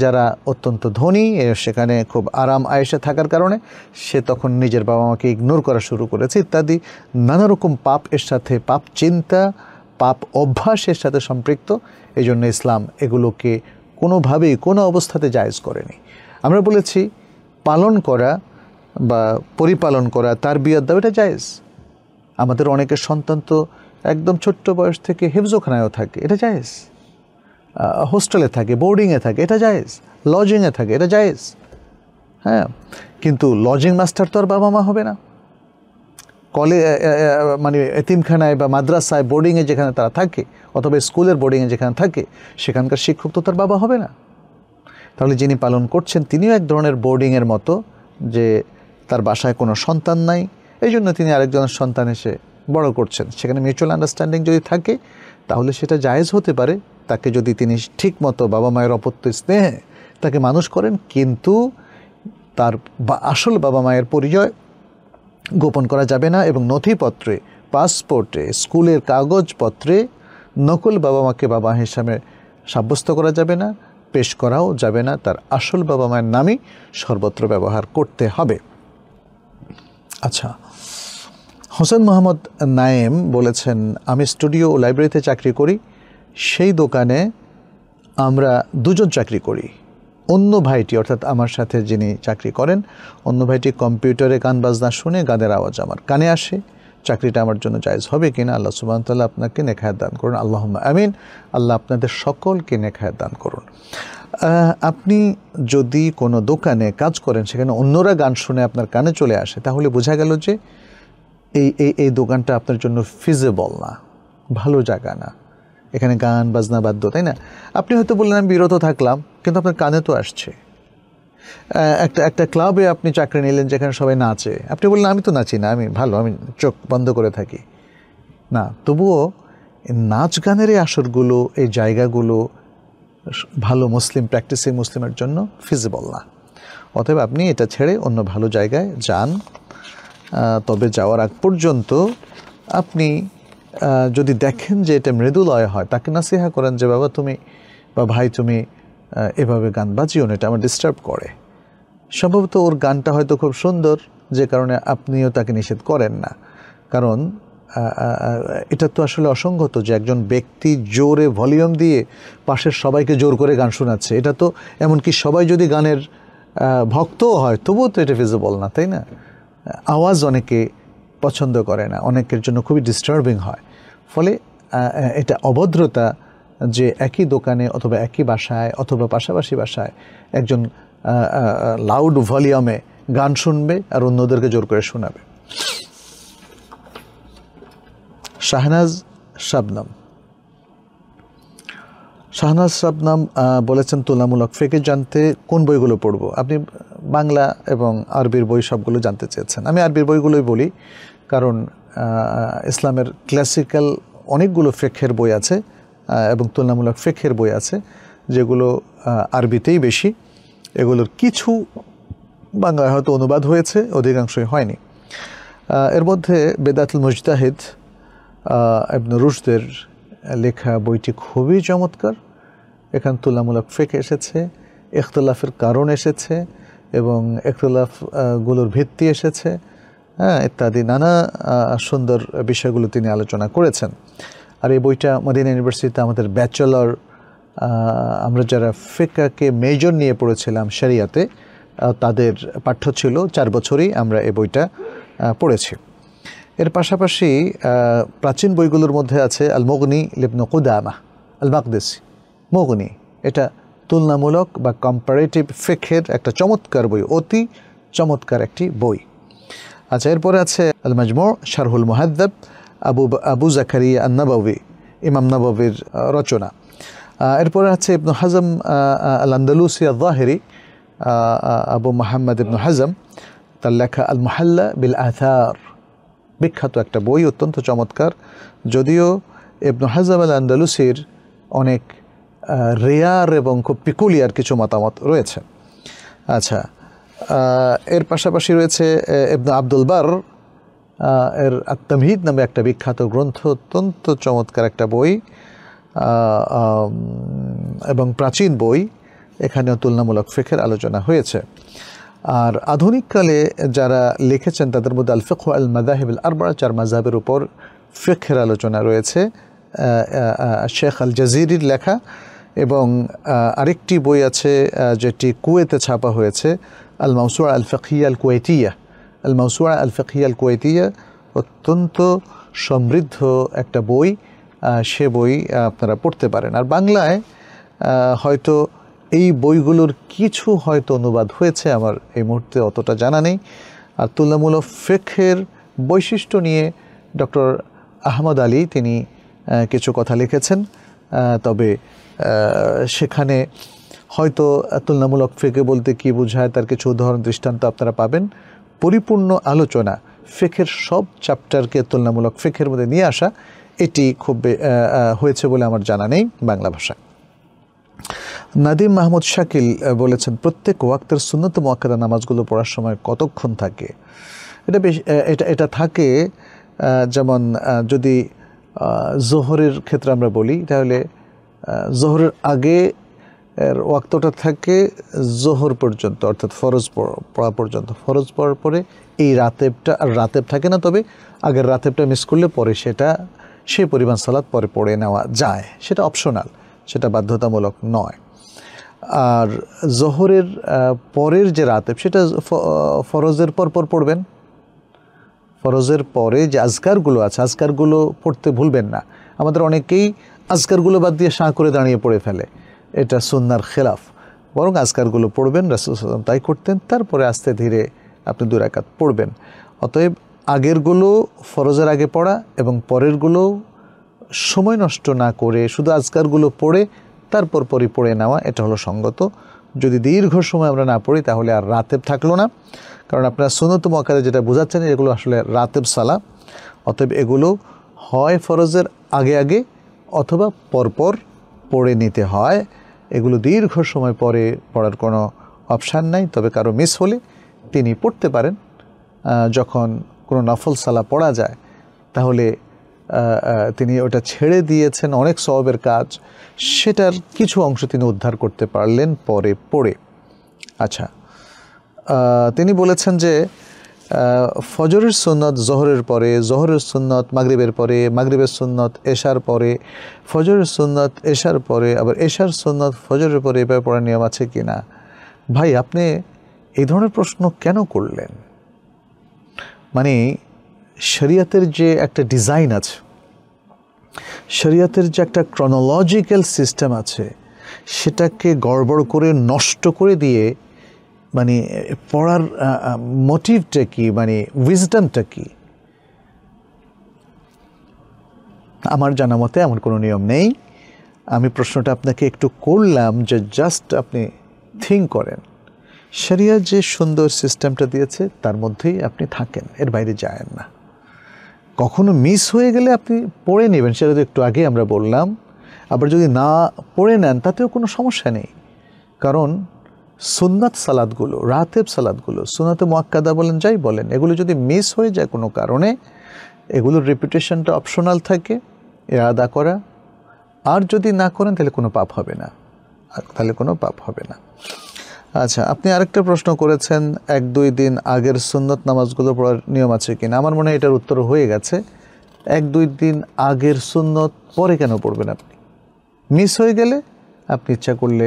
[SPEAKER 1] যারা অত্যন্ত ধনী সেখানে খুব আরাম আয়েসে থাকার কারণে সে তখন নিজের বাবা মাকে ইগনোর করা শুরু করেছে ইত্যাদি নানা রকম পাপ এর সাথে পাপ চিন্তা পাপ অভ্যাসের সাথে সম্পৃক্ত এই জন্য ইসলাম এগুলোকে কোনোভাবেই কোনো অবস্থাতে জায়জ করেনি আমরা বলেছি পালন করা বা পরিপালন করা তার বিয়ার দাও এটা জায়জ আমাদের অনেকের সন্তান তো একদম ছোট্ট বয়স থেকে হেফজোখানায়ও থাকে এটা জায়জ হোস্টেলে থাকে বোর্ডিংয়ে থাকে এটা জায়েজ লজিংয়ে থাকে এটা জায়েজ হ্যাঁ কিন্তু লজিং মাস্টার তো আর বাবা মা হবে না কলে মানে এতিমখানায় বা মাদ্রাসায় বোর্ডিংয়ে যেখানে তারা থাকে অথবা স্কুলের বোর্ডিংয়ে যেখানে থাকে সেখানকার শিক্ষক তো তার বাবা হবে না তাহলে যিনি পালন করছেন তিনিও এক ধরনের বোর্ডিংয়ের মতো যে তার বাসায় কোনো সন্তান নাই এই জন্য তিনি আরেকজনের সন্তান এসে বড় করছেন সেখানে মিউচুয়াল আন্ডারস্ট্যান্ডিং যদি থাকে তাহলে সেটা জায়েজ হতে পারে তাকে যদি তিনি ঠিকমতো বাবা মায়ের অপত্য স্নেহে তাকে মানুষ করেন কিন্তু তার আসল বাবা মায়ের পরিচয় গোপন করা যাবে না এবং নথিপত্রে পাসপোর্টে স্কুলের কাগজপত্রে নকল বাবা মাকে বাবা হিসাবে সাব্যস্ত করা যাবে না পেশ করাও যাবে না তার আসল বাবা মায়ের নামই সর্বত্র ব্যবহার করতে হবে আচ্ছা হোসেন মোহাম্মদ নায়েম বলেছেন আমি স্টুডিও ও লাইব্রেরিতে চাকরি করি সেই দোকানে আমরা দুজন চাকরি করি অন্য ভাইটি অর্থাৎ আমার সাথে যিনি চাকরি করেন অন্য ভাইটি কম্পিউটারে কান বাজনা শুনে গানের আওয়াজ আমার কানে আসে চাকরিটা আমার জন্য জায়জ হবে কিনা আল্লাহ সুবাহ তাল্লাহ আপনাকে নেখায়াত দান করুন আল্লাহ আমিন আল্লাহ আপনাদের সকলকে নেখায়াত দান করুন আপনি যদি কোনো দোকানে কাজ করেন সেখানে অন্যরা গান শুনে আপনার কানে চলে আসে তাহলে বোঝা গেল যে এই এই দোকানটা আপনার জন্য ফিজেবল না ভালো জায়গা না এখানে গান বাজনা বাদ্য তাই না আপনি হয়তো বললেন আমি বিরত থাকলাম কিন্তু আপনার কানে তো আসছে একটা একটা ক্লাবে আপনি চাকরি নিলেন যেখানে সবাই নাচে আপনি বললেন আমি তো নাচি না আমি ভালো আমি চোখ বন্ধ করে থাকি না তবুও নাচ গানের এই আসরগুলো এই জায়গাগুলো ভালো মুসলিম প্র্যাকটিসিং মুসলিমের জন্য ফিজিবল না অতএব আপনি এটা ছেড়ে অন্য ভালো জায়গায় যান তবে যাওয়ার আগ পর্যন্ত আপনি যদি দেখেন যে এটা মৃদুলয় হয় তাকে নাসিহা করেন যে বাবা তুমি বা ভাই তুমি এভাবে গান বাজিও না এটা আমার ডিস্টার্ব করে সম্ভবত ওর গানটা হয়তো খুব সুন্দর যে কারণে আপনিও তাকে নিষেধ করেন না কারণ এটা তো আসলে অসঙ্গত যে একজন ব্যক্তি জোরে ভলিউম দিয়ে পাশের সবাইকে জোর করে গান শোনাচ্ছে এটা তো এমনকি সবাই যদি গানের ভক্তও হয় তবুও তো এটা ফিজিবল না তাই না আওয়াজ অনেকে পছন্দ করে না অনেকের জন্য খুবই ডিস্টার্বিং হয় ফলে এটা অভদ্রতা যে একই দোকানে অথবা একই বাসায় অথবা পাশাপাশি বাসায় একজন লাউড ভলিউমে গান শুনবে আর অন্যদেরকে জোর করে শোনাবে শাহনাজ শাবনাম শাহনাজ শাবনাম বলেছেন তুলনামূলক ফেকে জানতে কোন বইগুলো পড়ব আপনি বাংলা এবং আরবির বই সবগুলো জানতে চেয়েছেন আমি আরবির বইগুলোই বলি কারণ ইসলামের ক্লাসিক্যাল অনেকগুলো ফেক্ষের বই আছে এবং তুলনামূলক ফেক্ষের বই আছে যেগুলো আরবিতেই বেশি এগুলোর কিছু বাংলায় হয়তো অনুবাদ হয়েছে অধিকাংশই হয়নি এর মধ্যে বেদাতুল মুজতাহিদ এবং রুশদের লেখা বইটি খুবই চমৎকার এখানে তুলনামূলক ফেক এসেছে ইখতলাফের কারণ এসেছে এবং গুলোর ভিত্তি এসেছে হ্যাঁ ইত্যাদি নানা সুন্দর বিষয়গুলো তিনি আলোচনা করেছেন আর এই বইটা মদিনা ইউনিভার্সিটিতে আমাদের ব্যাচেলর আমরা যারা ফেকাকে মেজর নিয়ে পড়েছিলাম শরিয়াতে তাদের পাঠ্য ছিল চার বছরই আমরা এই বইটা পড়েছি এর পাশাপাশি প্রাচীন বইগুলোর মধ্যে আছে আল মগনি লিবন কুদামা আল মাকদেসি মগনি এটা তুলনামূলক বা কম্পারেটিভ ফিখের একটা চমৎকার বই অতি চমৎকার একটি বই আচ্ছা এরপরে আছে আল মাজমো শারহুল মোহাদ্দেব আবু আবু জাকারিয়া আন্নাবাবি ইমাম নবাবির রচনা এরপরে আছে ইবনু হাজম আল আন্দালুসিয়া জাহেরি আবু মাহমদ ইবনু হাজম তার লেখা আল মোহাল্লা বিল আহার বিখ্যাত একটা বই অত্যন্ত চমৎকার যদিও ইবনু হাজম আল আন্দালুসির অনেক রেয়ার এবং খুব পিকুলিয়ার কিছু মতামত রয়েছে আচ্ছা এর পাশাপাশি রয়েছে এবনা আব্দুল বার এর আত্মহিদ নামে একটা বিখ্যাত গ্রন্থ অত্যন্ত চমৎকার একটা বই এবং প্রাচীন বই এখানেও তুলনামূলক ফেকের আলোচনা হয়েছে আর আধুনিককালে যারা লিখেছেন তাদের মধ্যে আল আল মাদাহিব আল আরবা চার মাজাবের উপর ফেকের আলোচনা রয়েছে শেখ আল জাজিরির লেখা এবং আরেকটি বই আছে যেটি কুয়েতে ছাপা হয়েছে আল মাউসুয়া আল ফকিয়াল কুয়েতিয়া আল মাউসুয়া আল ফকিয়াল কুয়েতিয়া অত্যন্ত সমৃদ্ধ একটা বই সে বই আপনারা পড়তে পারেন আর বাংলায় হয়তো এই বইগুলোর কিছু হয়তো অনুবাদ হয়েছে আমার এই মুহূর্তে অতটা জানা নেই আর তুলনামূলক ফেকের বৈশিষ্ট্য নিয়ে ডক্টর আহমদ আলী তিনি কিছু কথা লিখেছেন তবে সেখানে হয়তো তুলনামূলক ফেকে বলতে কি বোঝায় তার কিছু উদাহরণ দৃষ্টান্ত আপনারা পাবেন পরিপূর্ণ আলোচনা ফেকের সব চ্যাপ্টারকে তুলনামূলক ফেকের মধ্যে নিয়ে আসা এটি খুব হয়েছে বলে আমার জানা নেই বাংলা ভাষা নাদিম মাহমুদ শাকিল বলেছেন প্রত্যেক ওয়াক্তের সুন্নত মোয়াক্কাদা নামাজগুলো পড়ার সময় কতক্ষণ থাকে এটা বেশ এটা এটা থাকে যেমন যদি জোহরের ক্ষেত্রে আমরা বলি তাহলে জোহরের আগে ওয়াক্তটা থাকে জোহর পর্যন্ত অর্থাৎ ফরজ পড়া পর্যন্ত ফরজ পড়ার পরে এই রাতেবটা আর রাতেব থাকে না তবে আগের রাতেবটা মিস করলে পরে সেটা সেই পরিমাণ সালাদ পরে পড়ে নেওয়া যায় সেটা অপশনাল সেটা বাধ্যতামূলক নয় আর জোহরের পরের যে রাতেব সেটা ফরজের পর পর পড়বেন ফরজের পরে যে আজকারগুলো আছে আজকারগুলো পড়তে ভুলবেন না আমাদের অনেকেই আজকারগুলো বাদ দিয়ে সাঁ করে দাঁড়িয়ে পড়ে ফেলে এটা সুন্নার খেলাফ বরং আজকারগুলো পড়বেন রাসুলাম তাই করতেন তারপরে আস্তে ধীরে আপনি দুরাকাত পড়বেন অতএব আগেরগুলো ফরজের আগে পড়া এবং পরেরগুলো সময় নষ্ট না করে শুধু আজকারগুলো পড়ে তারপর পরই পড়ে নেওয়া এটা হলো সঙ্গত যদি দীর্ঘ সময় আমরা না পড়ি তাহলে আর রাতেব থাকলো না কারণ আপনারা সুনত আকারে যেটা বোঝাচ্ছেন এগুলো আসলে রাতেব সালা অতএব এগুলো হয় ফরজের আগে আগে অথবা পরপর পড়ে নিতে হয় এগুলো দীর্ঘ সময় পরে পড়ার কোনো অপশান নাই তবে কারো মিস হলে তিনি পড়তে পারেন যখন কোনো নফল সালা পড়া যায় তাহলে তিনি ওটা ছেড়ে দিয়েছেন অনেক সবের কাজ সেটার কিছু অংশ তিনি উদ্ধার করতে পারলেন পরে পড়ে আচ্ছা তিনি বলেছেন যে ফজরের সুন্নত জহরের পরে জহরের সুন্নত মাগরীবের পরে মাগরীবের সুন্নত এশার পরে ফজরের সুন্নত এশার পরে আবার এশার সুন্নত ফজরের পরে এভাবে পড়ার নিয়ম আছে কি না ভাই আপনি এই ধরনের প্রশ্ন কেন করলেন মানে শরিয়াতের যে একটা ডিজাইন আছে শরিয়াতের যে একটা ক্রনোলজিক্যাল সিস্টেম আছে সেটাকে গড়বড় করে নষ্ট করে দিয়ে মানে পড়ার মোটিভটা কি মানে উইজডমটা কি আমার জানা মতে এমন কোনো নিয়ম নেই আমি প্রশ্নটা আপনাকে একটু করলাম যে জাস্ট আপনি থিঙ্ক করেন সেরিয়া যে সুন্দর সিস্টেমটা দিয়েছে তার মধ্যেই আপনি থাকেন এর বাইরে যায়েন না কখনো মিস হয়ে গেলে আপনি পড়ে নেবেন সেটা তো একটু আগে আমরা বললাম আবার যদি না পড়ে নেন তাতেও কোনো সমস্যা নেই কারণ সুন্নাত সালাদগুলো রাতেব সালাদগুলো সুনাতে মোয়াক্কাদা বলেন যাই বলেন এগুলো যদি মিস হয়ে যায় কোনো কারণে এগুলোর রেপুটেশনটা অপশনাল থাকে এ আদা করা আর যদি না করেন তাহলে কোনো পাপ হবে না তাহলে কোনো পাপ হবে না আচ্ছা আপনি আরেকটা প্রশ্ন করেছেন এক দুই দিন আগের সুন্নত নামাজগুলো পড়ার নিয়ম আছে কিনা আমার মনে হয় এটার উত্তর হয়ে গেছে এক দুই দিন আগের সুন্নত পরে কেন পড়বেন আপনি মিস হয়ে গেলে আপনি ইচ্ছা করলে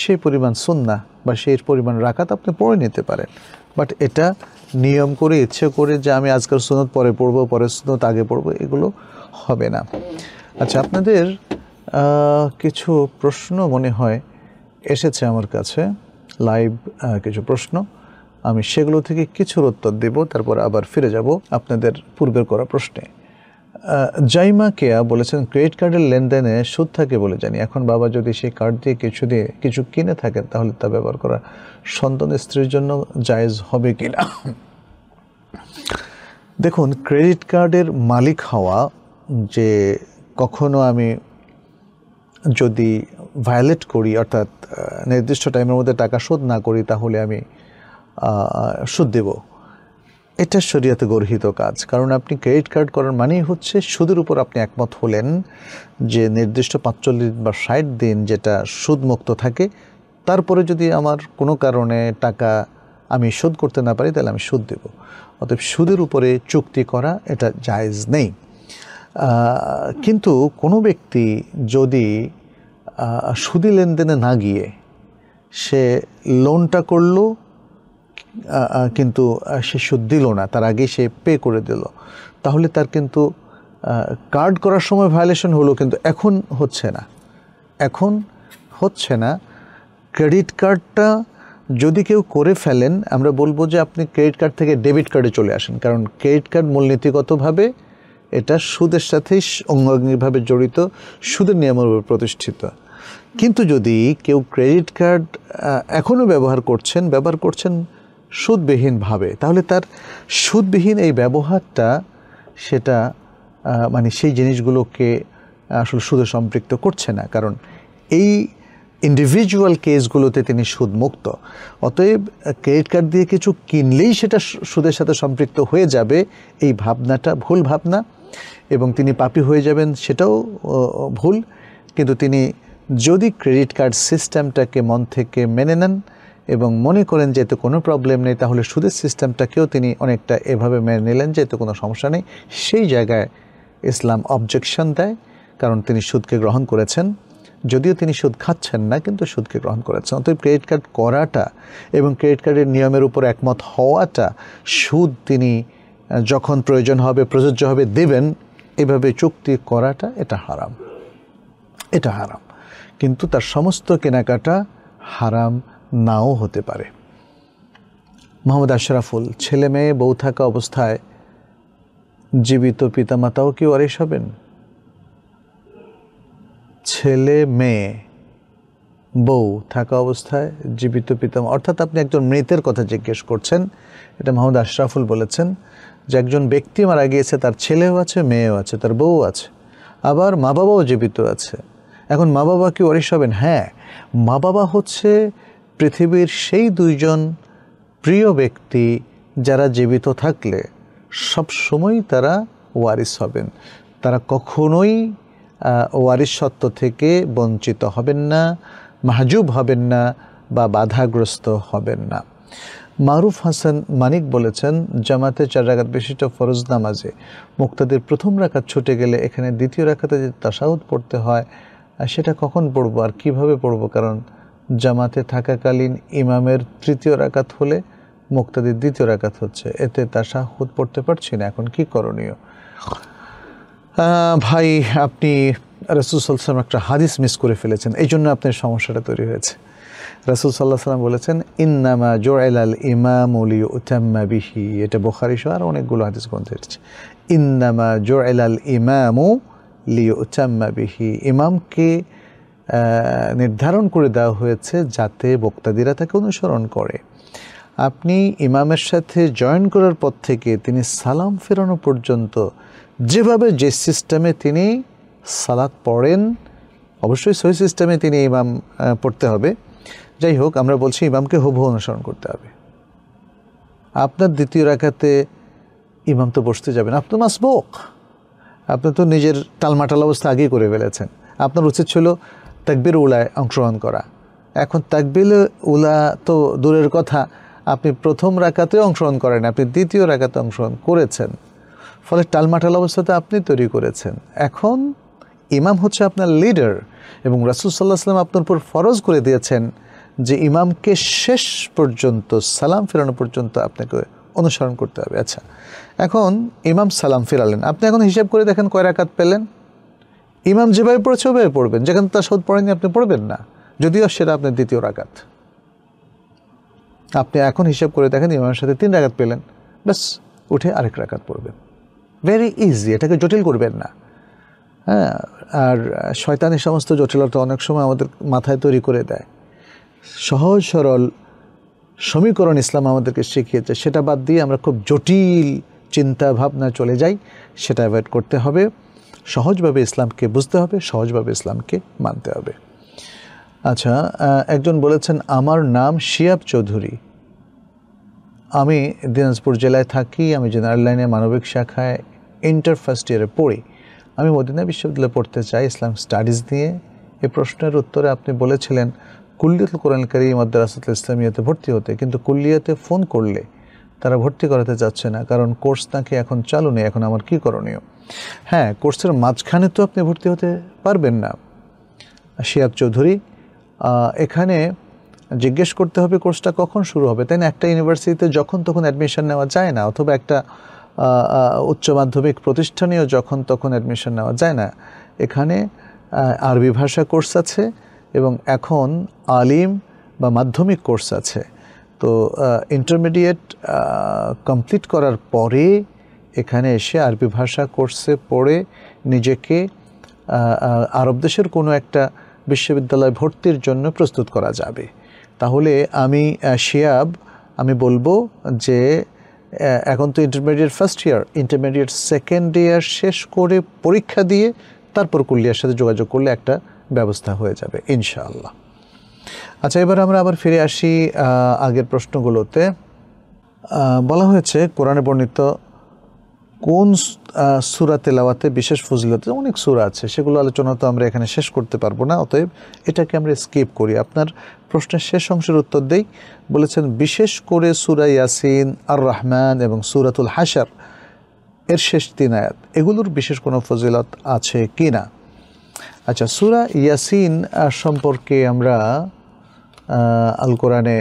[SPEAKER 1] সেই পরিমাণ সুন্না বা সেই পরিমাণ রাখাত আপনি পড়ে নিতে পারেন বাট এটা নিয়ম করে ইচ্ছে করে যে আমি আজকাল সুনত পরে পড়ব পরে সুনত আগে পড়ব এগুলো হবে না আচ্ছা আপনাদের কিছু প্রশ্ন মনে হয় এসেছে আমার কাছে লাইভ কিছু প্রশ্ন আমি সেগুলো থেকে কিছুর উত্তর দেব তারপর আবার ফিরে যাব আপনাদের পূর্বের করা প্রশ্নে জাইমা কেয়া বলেছেন ক্রেডিট কার্ডের লেনদেনে সুদ থাকে বলে জানি এখন বাবা যদি সেই কার্ড দিয়ে কিছু দিয়ে কিছু কিনে থাকেন তাহলে তা ব্যবহার করা সন্তান স্ত্রীর জন্য জায়েজ হবে কি না দেখুন ক্রেডিট কার্ডের মালিক হওয়া যে কখনো আমি যদি ভায়োলেট করি অর্থাৎ নির্দিষ্ট টাইমের মধ্যে টাকা শোধ না করি তাহলে আমি সুদ দেবো এটা শরীয়তে গর্হিত কাজ কারণ আপনি ক্রেডিট কার্ড করার মানেই হচ্ছে সুদের উপর আপনি একমত হলেন যে নির্দিষ্ট পাঁচচল্লিশ বা ষাট দিন যেটা সুদমুক্ত থাকে তারপরে যদি আমার কোনো কারণে টাকা আমি শোধ করতে না পারি তাহলে আমি সুদ দেব অতএব সুদের উপরে চুক্তি করা এটা জায়জ নেই কিন্তু কোনো ব্যক্তি যদি সুদি লেনদেনে না গিয়ে সে লোনটা করলো কিন্তু সে সুদ দিল না তার আগে সে পে করে দিল তাহলে তার কিন্তু কার্ড করার সময় ভায়োলেশন হলো কিন্তু এখন হচ্ছে না এখন হচ্ছে না ক্রেডিট কার্ডটা যদি কেউ করে ফেলেন আমরা বলবো যে আপনি ক্রেডিট কার্ড থেকে ডেবিট কার্ডে চলে আসেন কারণ ক্রেডিট কার্ড মূলনীতিগতভাবে এটা সুদের সাথেই অঙ্গাঙ্গিভাবে জড়িত সুদের নিয়মের উপর প্রতিষ্ঠিত কিন্তু যদি কেউ ক্রেডিট কার্ড এখনও ব্যবহার করছেন ব্যবহার করছেন সুদবিহীনভাবে তাহলে তার সুদবিহীন এই ব্যবহারটা সেটা মানে সেই জিনিসগুলোকে আসলে সুদে সম্পৃক্ত করছে না কারণ এই ইন্ডিভিজুয়াল কেসগুলোতে তিনি সুদমুক্ত অতএব ক্রেডিট কার্ড দিয়ে কিছু কিনলেই সেটা সুদের সাথে সম্পৃক্ত হয়ে যাবে এই ভাবনাটা ভুল ভাবনা এবং তিনি পাপি হয়ে যাবেন সেটাও ভুল কিন্তু তিনি যদি ক্রেডিট কার্ড সিস্টেমটাকে মন থেকে মেনে নেন এবং মনে করেন যে এতে কোনো প্রবলেম নেই তাহলে সুদের সিস্টেমটাকেও তিনি অনেকটা এভাবে মেনে নিলেন যে এতে কোনো সমস্যা নেই সেই জায়গায় ইসলাম অবজেকশন দেয় কারণ তিনি সুদকে গ্রহণ করেছেন যদিও তিনি সুদ খাচ্ছেন না কিন্তু সুদকে গ্রহণ করেছেন অতএব ক্রেডিট কার্ড করাটা এবং ক্রেডিট কার্ডের নিয়মের উপর একমত হওয়াটা সুদ তিনি যখন প্রয়োজন হবে প্রযোজ্য হবে দেবেন এভাবে চুক্তি করাটা এটা হারাম এটা হারাম কিন্তু তার সমস্ত কেনাকাটা হারাম নাও হতে পারে মোহাম্মদ আশরাফুল ছেলে মেয়ে বউ থাকা অবস্থায় জীবিত পিতামাতাও কি ওয়ারিশ হবেন ছেলে মেয়ে বউ থাকা অবস্থায় জীবিত পিতা অর্থাৎ আপনি একজন মৃতের কথা জিজ্ঞেস করছেন এটা মোহাম্মদ আশরাফুল বলেছেন যে একজন ব্যক্তি মারা গিয়েছে তার ছেলেও আছে মেয়েও আছে তার বউ আছে আবার মা বাবাও জীবিত আছে এখন মা বাবা কি ওয়ারিশ হবেন হ্যাঁ মা বাবা হচ্ছে পৃথিবীর সেই দুইজন প্রিয় ব্যক্তি যারা জীবিত থাকলে সব সময় তারা ওয়ারিস হবেন তারা কখনোই ওয়ারিসত্ব থেকে বঞ্চিত হবেন না মাহজুব হবেন না বা বাধাগ্রস্ত হবেন না মারুফ হাসান মানিক বলেছেন জামাতে চার রাখাত বিশিষ্ট ফরজ নামাজে মুক্তাদের প্রথম রাখাত ছুটে গেলে এখানে দ্বিতীয় রাখাতে যে তাসাউদ পড়তে হয় সেটা কখন পড়বো আর কিভাবে পড়বো কারণ জামাতে থাকাকালীন ইমামের তৃতীয় রাকাত হলে মুক্তাদির দ্বিতীয় রাকাত হচ্ছে এতে সাহুদ পড়তে পারছি না এখন কি করণীয় ভাই আপনি রাসুল সাল্লাম একটা হাদিস মিস করে ফেলেছেন এই জন্য আপনার সমস্যাটা তৈরি হয়েছে রাসুল সাল্লাহ সাল্লাম বলেছেন ইন্নামা জোরাইলাল ইমাম উলি উতাম্মা বিহি এটা বোখারি সহ আর অনেকগুলো হাদিস গ্রন্থে এসেছে ইন্নামা আল ইমামু লিও উচাম্মা বিহি ইমামকে নির্ধারণ করে দেওয়া হয়েছে যাতে বক্তাদিরা তাকে অনুসরণ করে আপনি ইমামের সাথে জয়েন করার পর থেকে তিনি সালাম ফেরানো পর্যন্ত যেভাবে যে সিস্টেমে তিনি সালাত পড়েন অবশ্যই সহি সিস্টেমে তিনি ইমাম পড়তে হবে যাই হোক আমরা বলছি ইমামকে হুবহু অনুসরণ করতে হবে আপনার দ্বিতীয় রাখাতে ইমাম তো বসতে যাবেন আপনি বোক আপনি তো নিজের টালমাটাল অবস্থা আগেই করে ফেলেছেন আপনার উচিত ছিল তাকবির উলায় অংশগ্রহণ করা এখন তাকবিল উলা তো দূরের কথা আপনি প্রথম রাখাতে অংশগ্রহণ করেন আপনি দ্বিতীয় রাখাতে অংশগ্রহণ করেছেন ফলে টালমাটাল অবস্থাতে আপনি তৈরি করেছেন এখন ইমাম হচ্ছে আপনার লিডার এবং রাসুল সাল্লাহ সাল্লাম আপনার উপর ফরজ করে দিয়েছেন যে ইমামকে শেষ পর্যন্ত সালাম ফেরানো পর্যন্ত আপনাকে অনুসরণ করতে হবে আচ্ছা এখন ইমাম সালাম ফেরালেন আপনি এখন হিসাব করে দেখেন কয় রাকাত পেলেন ইমাম যেভাবে পড়েছে ওভাবে পড়বেন যেখানে তার শোধ পড়েনি আপনি পড়বেন না যদিও সেটা আপনার দ্বিতীয় রাগাত আপনি এখন হিসাব করে দেখেন ইমামের সাথে তিন রাগাত পেলেন ব্যাস উঠে আরেক রাগাত পড়বেন ভেরি ইজি এটাকে জটিল করবেন না হ্যাঁ আর শয়তানি সমস্ত জটিলতা অনেক সময় আমাদের মাথায় তৈরি করে দেয় সহজ সরল সমীকরণ ইসলাম আমাদেরকে শিখিয়েছে সেটা বাদ দিয়ে আমরা খুব জটিল চিন্তা ভাবনা চলে যাই সেটা অ্যাভয়েড করতে হবে সহজভাবে ইসলামকে বুঝতে হবে সহজভাবে ইসলামকে মানতে হবে আচ্ছা একজন বলেছেন আমার নাম শিয়াব চৌধুরী আমি দিনাজপুর জেলায় থাকি আমি জেনারেল লাইনে মানবিক শাখায় ইন্টার ফার্স্ট ইয়ারে পড়ি আমি মদিনা বিশ্ববিদ্যালয়ে পড়তে চাই ইসলাম স্টাডিজ নিয়ে এ প্রশ্নের উত্তরে আপনি বলেছিলেন কুল্লিয়ত কোরআনকারী কারি মাদ্রাসাতুল ইসলামিয়াতে ভর্তি হতে কিন্তু কুল্লিয়াতে ফোন করলে তারা ভর্তি করাতে চাচ্ছে না কারণ কোর্স নাকি এখন চালু নেই এখন আমার কি করণীয় হ্যাঁ কোর্সের মাঝখানে তো আপনি ভর্তি হতে পারবেন না শিয়াব চৌধুরী এখানে জিজ্ঞেস করতে হবে কোর্সটা কখন শুরু হবে তাই না একটা ইউনিভার্সিটিতে যখন তখন অ্যাডমিশন নেওয়া যায় না অথবা একটা উচ্চ মাধ্যমিক প্রতিষ্ঠানেও যখন তখন অ্যাডমিশন নেওয়া যায় না এখানে আরবি ভাষা কোর্স আছে এবং এখন আলিম বা মাধ্যমিক কোর্স আছে তো ইন্টারমিডিয়েট কমপ্লিট করার পরে এখানে এসে আরবি ভাষা কোর্সে পড়ে নিজেকে আরব দেশের কোনো একটা বিশ্ববিদ্যালয় ভর্তির জন্য প্রস্তুত করা যাবে তাহলে আমি শিয়াব আমি বলবো যে এখন তো intermediate first year intermediate second year শেষ করে পরীক্ষা দিয়ে তারপর কুল্লিয়ার সাথে যোগাযোগ করলে একটা ব্যবস্থা হয়ে যাবে ইনশাআল্লাহ আচ্ছা এবার আমরা আবার ফিরে আসি আগের প্রশ্নগুলোতে বলা হয়েছে কোরআনে বর্ণিত কোন সুরা তেলাওয়াতে বিশেষ ফজিলতে অনেক সুরা আছে সেগুলো আলোচনা তো আমরা এখানে শেষ করতে পারবো না অতএব এটাকে আমরা স্কিপ করি আপনার প্রশ্নের শেষ অংশের উত্তর দেই বলেছেন বিশেষ করে সুরা ইয়াসিন আর রহমান এবং সুরাতুল হাসার এর শেষ তিন আয়াত এগুলোর বিশেষ কোনো ফজিলত আছে কি না আচ্ছা সুরা ইয়াসিন সম্পর্কে আমরা আল কোরআনে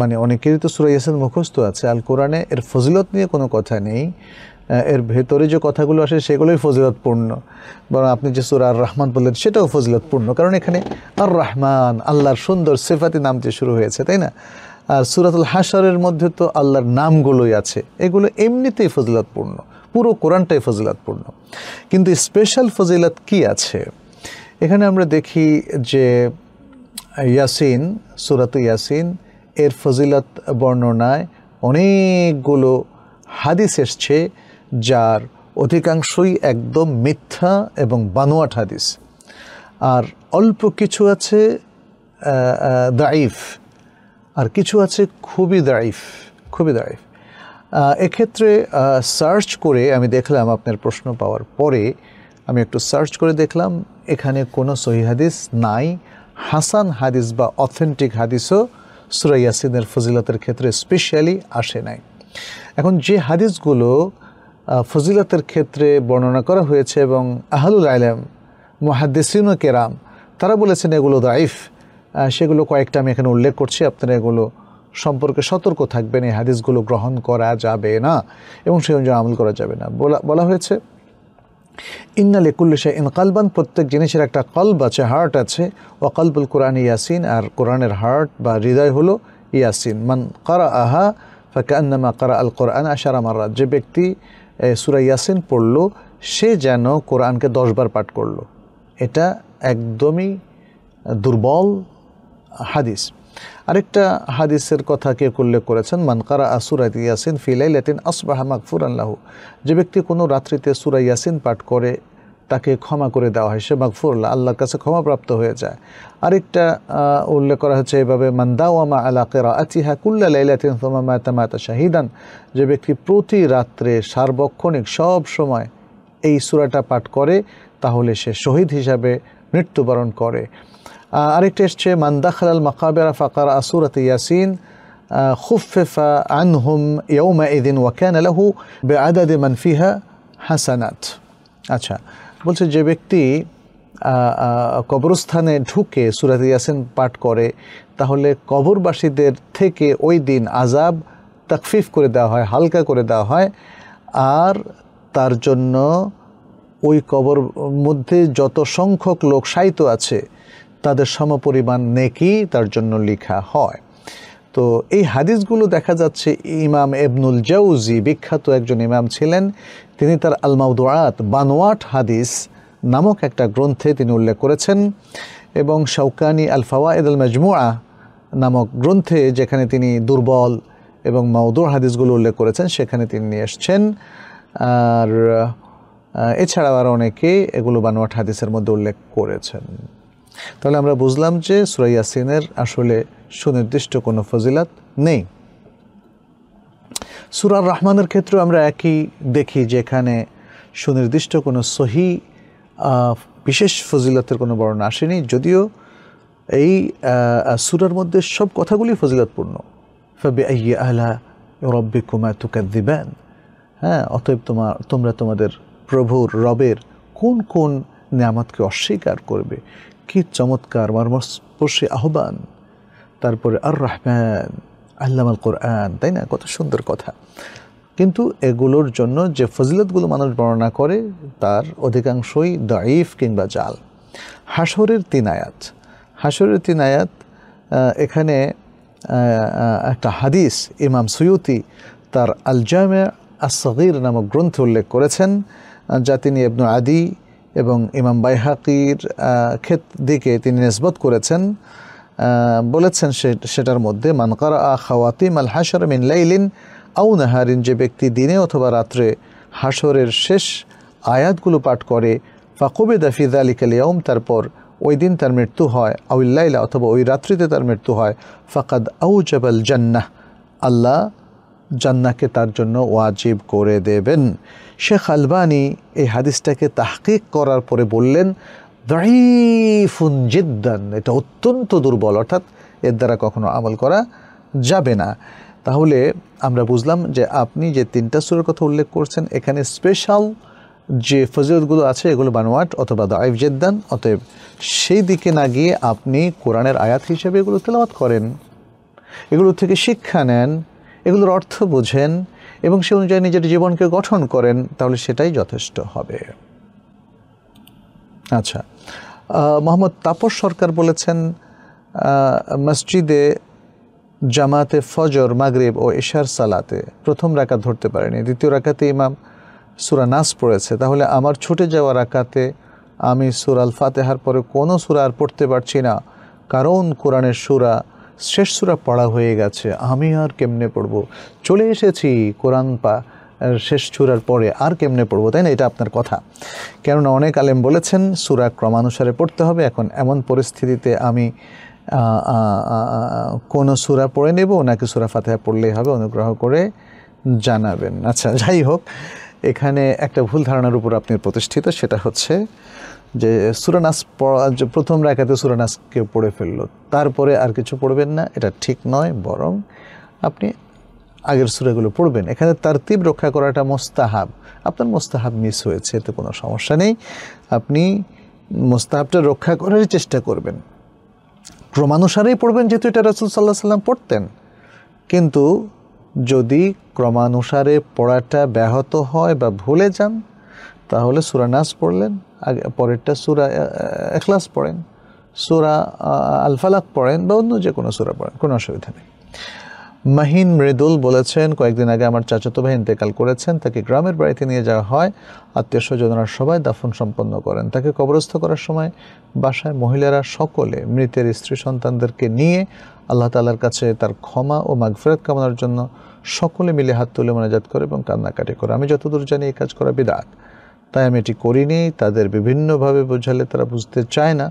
[SPEAKER 1] মানে অনেকেরই তো সুরা ইয়াসিন মুখস্থ আছে আল কোরআনে এর ফজিলত নিয়ে কোনো কথা নেই এর ভেতরে যে কথাগুলো আসে সেগুলোই ফজিলতপূর্ণ বরং আপনি যে সুরা আর রহমান বললেন সেটাও ফজিলতপূর্ণ কারণ এখানে আর রহমান আল্লাহর সুন্দর সেফাতি নাম শুরু হয়েছে তাই না আর সুরাতুল হাসরের মধ্যে তো আল্লাহর নামগুলোই আছে এগুলো এমনিতেই ফজিলতপূর্ণ পুরো কোরআনটাই ফজিলাতপূর্ণ কিন্তু স্পেশাল ফজিলাত কি আছে এখানে আমরা দেখি যে ইয়াসিন সুরাত ইয়াসিন এর ফজিলত বর্ণনায় অনেকগুলো হাদিস এসছে যার অধিকাংশই একদম মিথ্যা এবং বানোয়াট হাদিস আর অল্প কিছু আছে দাইফ আর কিছু আছে খুবই দাইফ খুবই দাইফ এক্ষেত্রে সার্চ করে আমি দেখলাম আপনার প্রশ্ন পাওয়ার পরে আমি একটু সার্চ করে দেখলাম এখানে কোনো সহি হাদিস নাই হাসান হাদিস বা অথেন্টিক হাদিসও ইয়াসিনের ফজিলতের ক্ষেত্রে স্পেশালি আসে নাই এখন যে হাদিসগুলো ফজিলতের ক্ষেত্রে বর্ণনা করা হয়েছে এবং আহলুল আলম মহাদ্দেসিন কেরাম তারা বলেছেন এগুলো দাইফ সেগুলো কয়েকটা আমি এখানে উল্লেখ করছি আপনারা এগুলো সম্পর্কে সতর্ক থাকবেন এই হাদিসগুলো গ্রহণ করা যাবে না এবং সেই অনুযায়ী আমল করা যাবে না বলা বলা হয়েছে ইন্নালে কুল্লিশা ইন কালবান প্রত্যেক জিনিসের একটা কল্ব আছে হার্ট আছে ও কলবুল কোরআন ইয়াসিন আর কোরআনের হার্ট বা হৃদয় হলো ইয়াসিন মান করা আহা ফাকান্নামা করা আল কোরআন আশারা মারা যে ব্যক্তি সুরা ইয়াসিন পড়ল সে যেন কোরআনকে দশবার পাঠ করল এটা একদমই দুর্বল হাদিস আরেকটা হাদিসের কথা কে উল্লেখ করেছেন মানকারা আসুরাত ইয়াসিন ফিলাই লেটিন আসবাহা মাকফুর আল্লাহ যে ব্যক্তি কোনো রাত্রিতে সুরা ইয়াসিন পাঠ করে তাকে ক্ষমা করে দেওয়া হয় সে মাগফুরল্লাহ আল্লাহর কাছে ক্ষমাপ্রাপ্ত হয়ে যায় আরেকটা উল্লেখ করা হচ্ছে এভাবে মান্দাওয়ামা আলা কেরা আতিহা কুল্লা লাইলাতিন সোমামা মায়তা শাহিদান যে ব্যক্তি প্রতি রাত্রে সার্বক্ষণিক সব সময় এই সুরাটা পাঠ করে তাহলে সে শহীদ হিসাবে মৃত্যুবরণ করে আরেকটা এসছে মান্দাখাল মকাবেরা ফাকার আসুরত ইয়াসিন خفف عنهم يومئذ وكان له بعدد من فيها হাসানাত আচ্ছা বলছে যে ব্যক্তি কবরস্থানে ঢুকে সুরাত ইয়াসিন পাঠ করে তাহলে কবরবাসীদের থেকে ওই দিন আজাব তাকফিফ করে দেওয়া হয় হালকা করে দেওয়া হয় আর তার জন্য ওই কবর মধ্যে যত সংখ্যক লোক সাইিত আছে তাদের সমপরিমাণ নেকি তার জন্য লিখা হয় তো এই হাদিসগুলো দেখা যাচ্ছে ইমাম এবনুল জাউজি বিখ্যাত একজন ইমাম ছিলেন তিনি তার আলমাউদুয়াত বানোয়াট হাদিস নামক একটা গ্রন্থে তিনি উল্লেখ করেছেন এবং শৌকানি আলফাওয়া এদুল মজমুয়া নামক গ্রন্থে যেখানে তিনি দুর্বল এবং মাউদুর হাদিসগুলো উল্লেখ করেছেন সেখানে তিনি নিয়ে এসছেন আর এছাড়াও আর অনেকে এগুলো বানোয়াট হাদিসের মধ্যে উল্লেখ করেছেন তাহলে আমরা বুঝলাম যে সুরা ইয়াসিনের আসলে সুনির্দিষ্ট কোনো ফজিলাত নেই সুরার রহমানের ক্ষেত্রে আমরা একই দেখি যেখানে সুনির্দিষ্ট কোনো সহি বিশেষ ফজিলতের কোনো বর্ণনা আসেনি যদিও এই সুরার মধ্যে সব কথাগুলি ফজিলতপূর্ণ ফবে আহলা রব্বে কুমা দিবেন হ্যাঁ অতএব তোমার তোমরা তোমাদের প্রভুর রবের কোন কোন নিয়ামতকে অস্বীকার করবে কি চমৎকার মর্মস্পর্শী আহ্বান তারপরে আর রহমান আল্লাম আল কোরআন তাই না কত সুন্দর কথা কিন্তু এগুলোর জন্য যে ফজিলতগুলো মানুষ বর্ণনা করে তার অধিকাংশই দাইফ কিংবা জাল হাসরের তিন আয়াত হাসরের তিন আয়াত এখানে একটা হাদিস ইমাম সুয়ুতি তার আল জামে আসগির নামক গ্রন্থ উল্লেখ করেছেন যা তিনি এবনু আদি এবং ইমাম বাইহাকির ক্ষেত দিকে তিনি নেসবত করেছেন বলেছেন সেটার মধ্যে মানকার আ খাওয়াতিম আল হাসর মিন লাইলিন আউ নাহারিন যে ব্যক্তি দিনে অথবা রাত্রে হাসরের শেষ আয়াতগুলো পাঠ করে ফাকুবে দাফিদ আলী কালিয়াউম তারপর ওই দিন তার মৃত্যু হয় আউল্লাইলা অথবা ওই রাত্রিতে তার মৃত্যু হয় ফাকাদ আউ জবাল জান্নাহ আল্লাহ জান্নাকে তার জন্য ওয়াজিব করে দেবেন শেখ আলবানি এই হাদিসটাকে তাহকিক করার পরে বললেন দাইফুন জিদ্দান এটা অত্যন্ত দুর্বল অর্থাৎ এর দ্বারা কখনো আমল করা যাবে না তাহলে আমরা বুঝলাম যে আপনি যে তিনটা সুরের কথা উল্লেখ করছেন এখানে স্পেশাল যে ফজিলতগুলো আছে এগুলো বানোয়াট অথবা দাইফ জেদ্দান অতএব সেই দিকে না গিয়ে আপনি কোরআনের আয়াত হিসেবে এগুলো তেলাওয়াত করেন এগুলো থেকে শিক্ষা নেন এগুলোর অর্থ বোঝেন এবং সে অনুযায়ী নিজের জীবনকে গঠন করেন তাহলে সেটাই যথেষ্ট হবে আচ্ছা মোহাম্মদ তাপস সরকার বলেছেন মসজিদে জামাতে ফজর মাগরিব ও এশার সালাতে প্রথম রাকাত ধরতে পারেনি দ্বিতীয় রাকাতে ইমাম সুরা নাস পড়েছে তাহলে আমার ছুটে যাওয়া রাকাতে আমি সুরাল ফাতেহার পরে কোনো সুরা আর পড়তে পারছি না কারণ কোরআনের সুরা শেষ সুরা পড়া হয়ে গেছে আমি আর কেমনে পড়ব চলে এসেছি কোরআন পা শেষ সুরার পরে আর কেমনে পড়বো তাই না এটা আপনার কথা কেননা অনেক আলেম বলেছেন সুরা ক্রমানুসারে পড়তে হবে এখন এমন পরিস্থিতিতে আমি কোনো সুরা পড়ে নেব ওনাকে সুরা ফাতেহা পড়লেই হবে অনুগ্রহ করে জানাবেন আচ্ছা যাই হোক এখানে একটা ভুল ধারণার উপর আপনি প্রতিষ্ঠিত সেটা হচ্ছে যে সুরানাস প্রথম রেখাতে সুরানাসকে পড়ে ফেললো তারপরে আর কিছু পড়বেন না এটা ঠিক নয় বরং আপনি আগের সুরেগুলো পড়বেন এখানে তার তীব রক্ষা করাটা মোস্তাহাব আপনার মোস্তাহাব মিস হয়েছে এতে কোনো সমস্যা নেই আপনি মোস্তাহাবটা রক্ষা করার চেষ্টা করবেন ক্রমানুসারেই পড়বেন যেহেতু এটা রাসুল সাল্লাহ সাল্লাম পড়তেন কিন্তু যদি ক্রমানুসারে পড়াটা ব্যাহত হয় বা ভুলে যান তাহলে সুরানাস পড়লেন আগে পরেরটা সুরা এখলাস পড়েন সুরা আলফালাক পড়েন বা অন্য যে কোনো সুরা পড়েন কোনো অসুবিধা নেই মাহিন মৃদুল বলেছেন কয়েকদিন আগে আমার চাচাতো ভাই ইন্তেকাল করেছেন তাকে গ্রামের বাড়িতে নিয়ে যাওয়া হয় আত্মীয় স্বজনরা সবাই দাফন সম্পন্ন করেন তাকে কবরস্থ করার সময় বাসায় মহিলারা সকলে মৃতের স্ত্রী সন্তানদেরকে নিয়ে আল্লাহ তালার কাছে তার ক্ষমা ও মাগফেরত কামানোর জন্য সকলে মিলে হাত তুলে মোনাজাত করে এবং কান্নাকাটি করে আমি যতদূর জানি এই কাজ করা বিদাত তাই আমি এটি করিনি তাদের বিভিন্নভাবে বোঝালে তারা বুঝতে চায় না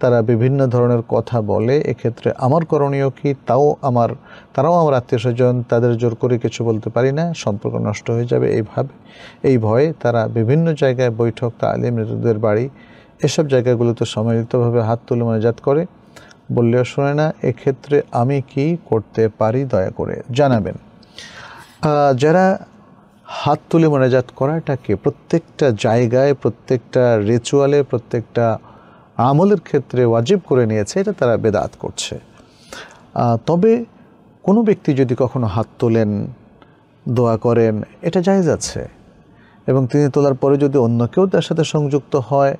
[SPEAKER 1] তারা বিভিন্ন ধরনের কথা বলে এক্ষেত্রে আমার করণীয় কি তাও আমার তারাও আমার আত্মীয় স্বজন তাদের জোর করে কিছু বলতে পারি না সম্পর্ক নষ্ট হয়ে যাবে এইভাবে এই ভয়ে তারা বিভিন্ন জায়গায় বৈঠক তালে মৃতদের বাড়ি এসব জায়গাগুলোতে সম্মিলিতভাবে হাত তুলে মনাজাত করে বললেও শোনে না এক্ষেত্রে আমি কি করতে পারি দয়া করে জানাবেন যারা হাত তুলে মোনাজাত করাটাকে প্রত্যেকটা জায়গায় প্রত্যেকটা রিচুয়ালে প্রত্যেকটা আমলের ক্ষেত্রে ওয়াজিব করে নিয়েছে এটা তারা বেদাত করছে তবে কোনো ব্যক্তি যদি কখনো হাত তোলেন দোয়া করেন এটা জায়েজ আছে এবং তিনি তোলার পরে যদি অন্য কেউ তার সাথে সংযুক্ত হয়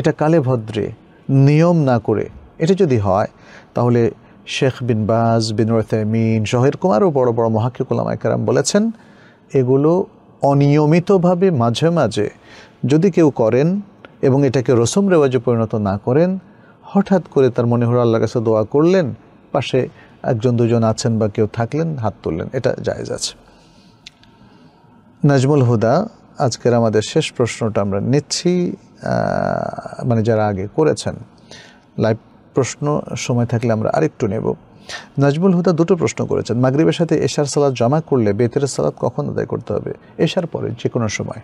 [SPEAKER 1] এটা কালে ভদ্রে নিয়ম না করে এটা যদি হয় তাহলে শেখ বিন বাজ বিন রথেমিন শহের কুমারও বড় বড় মহাকিকুলামাইকারাম বলেছেন এগুলো অনিয়মিতভাবে মাঝে মাঝে যদি কেউ করেন এবং এটাকে রসম রেওয়াজে পরিণত না করেন হঠাৎ করে তার মনে হলো আল্লাহ কাছে দোয়া করলেন পাশে একজন দুজন আছেন বা কেউ থাকলেন হাত তুললেন এটা জায়েজ আছে নাজমুল হুদা আজকের আমাদের শেষ প্রশ্নটা আমরা নিচ্ছি মানে যারা আগে করেছেন লাইভ প্রশ্ন সময় থাকলে আমরা আরেকটু নেব নাজমুল হুদা দুটো প্রশ্ন করেছেন মাগরীবের সাথে এশার সালাদ জমা করলে বেতের সালাদ কখন আদায় করতে হবে এশার পরে যে কোনো সময়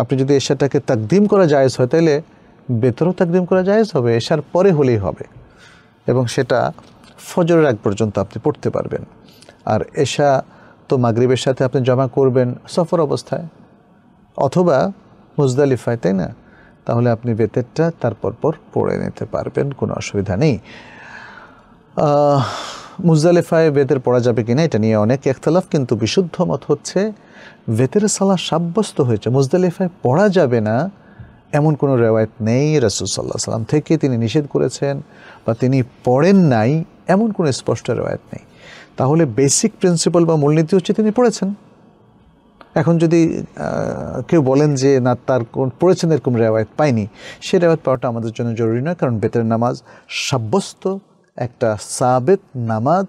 [SPEAKER 1] আপনি যদি এশারটাকে তাকদিম করা জায়েজ হয় তাহলে বেতরও তাকদিম করা জায়েজ হবে এশার পরে হলেই হবে এবং সেটা ফজরের আগ পর্যন্ত আপনি পড়তে পারবেন আর এশা তো মাগরীবের সাথে আপনি জমা করবেন সফর অবস্থায় অথবা মুজদালিফায় তাই না তাহলে আপনি বেতেরটা তার পরপর পড়ে নিতে পারবেন কোনো অসুবিধা নেই মুজদালেফায় বেতের পড়া যাবে কিনা এটা নিয়ে অনেক একতলাফ কিন্তু বিশুদ্ধ মত হচ্ছে বেতের সালা সাব্যস্ত হয়েছে মুজদালেফায় পড়া যাবে না এমন কোনো রেওয়ায়ত নেই রাসুল সাল্লাহ সাল্লাম থেকে তিনি নিষেধ করেছেন বা তিনি পড়েন নাই এমন কোনো স্পষ্ট রেওয়ায়ত নেই তাহলে বেসিক প্রিন্সিপাল বা মূলনীতি হচ্ছে তিনি পড়েছেন এখন যদি কেউ বলেন যে না তার কোন পড়েছেন এরকম রেওয়ায়ত পায়নি সে রেওয়ায়ত পাওয়াটা আমাদের জন্য জরুরি নয় কারণ বেতের নামাজ সাব্যস্ত একটা সাবেত নামাজ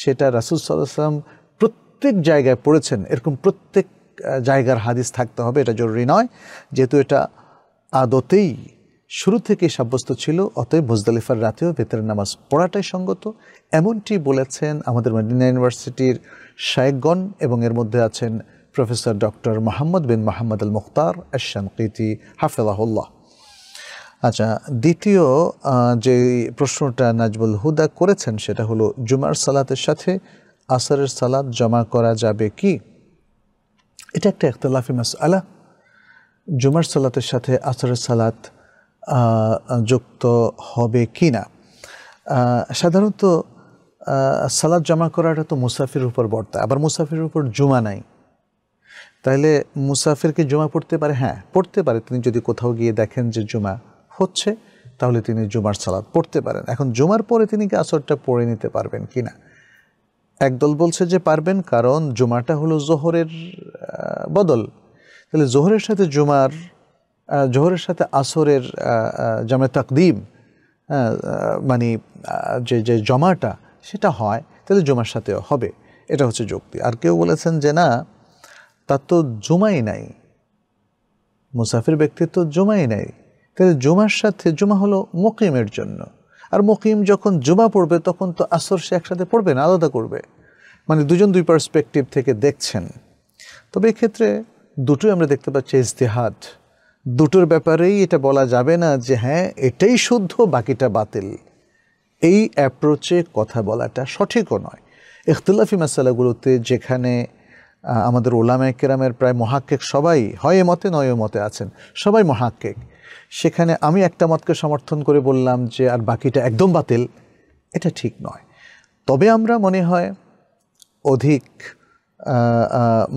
[SPEAKER 1] সেটা রাসুল সাল্লাম প্রত্যেক জায়গায় পড়েছেন এরকম প্রত্যেক জায়গার হাদিস থাকতে হবে এটা জরুরি নয় যেহেতু এটা আদতেই শুরু থেকে সাব্যস্ত ছিল অতএব মুজদালিফার রাতেও ভেতরের নামাজ পড়াটাই সঙ্গত এমনটি বলেছেন আমাদের মদিনা ইউনিভার্সিটির শায়েকগণ এবং এর মধ্যে আছেন প্রফেসর ডক্টর মোহাম্মদ বিন মোহাম্মদ আল মুখতার কৃতি হাফেলাহুল্লাহ আচ্ছা দ্বিতীয় যে প্রশ্নটা নাজবুল হুদা করেছেন সেটা হলো জুমার সালাতের সাথে আসরের সালাত জমা করা যাবে কি এটা একটা একতলাফি মাস আলা জুমার সালাতের সাথে আসরের সালাত যুক্ত হবে কি না সাধারণত সালাদ জমা করাটা তো মুসাফির উপর বর্তা আবার মুসাফির উপর জুমা নাই তাহলে মুসাফিরকে জুমা পড়তে পারে হ্যাঁ পড়তে পারে তিনি যদি কোথাও গিয়ে দেখেন যে জুমা হচ্ছে তাহলে তিনি জুমার সালাদ পড়তে পারেন এখন জুমার পরে তিনি কি আসরটা পড়ে নিতে পারবেন কি না একদল বলছে যে পারবেন কারণ জুমাটা হলো জোহরের বদল তাহলে জোহরের সাথে জুমার জোহরের সাথে আসরের জামে তাকদিম মানে যে যে জমাটা সেটা হয় তাহলে জুমার সাথেও হবে এটা হচ্ছে যুক্তি আর কেউ বলেছেন যে না তার তো জুমাই নাই মুসাফির ব্যক্তির তো জুমাই নাই তাহলে জুমার সাথে জুমা হলো মকিমের জন্য আর মকিম যখন জুমা পড়বে তখন তো আসর সে একসাথে পড়বে না আলাদা করবে মানে দুজন দুই পার্সপেকটিভ থেকে দেখছেন তবে এক্ষেত্রে দুটোই আমরা দেখতে পাচ্ছি ইজতেহাদ দুটোর ব্যাপারেই এটা বলা যাবে না যে হ্যাঁ এটাই শুদ্ধ বাকিটা বাতিল এই অ্যাপ্রোচে কথা বলাটা সঠিকও নয় ইখতলাফি মাসালাগুলোতে যেখানে আমাদের ওলামা কেরামের প্রায় মহাক্কেক সবাই হয় এ মতে নয় মতে আছেন সবাই মহাক্কেক সেখানে আমি একটা মতকে সমর্থন করে বললাম যে আর বাকিটা একদম বাতিল এটা ঠিক নয় তবে আমরা মনে হয় অধিক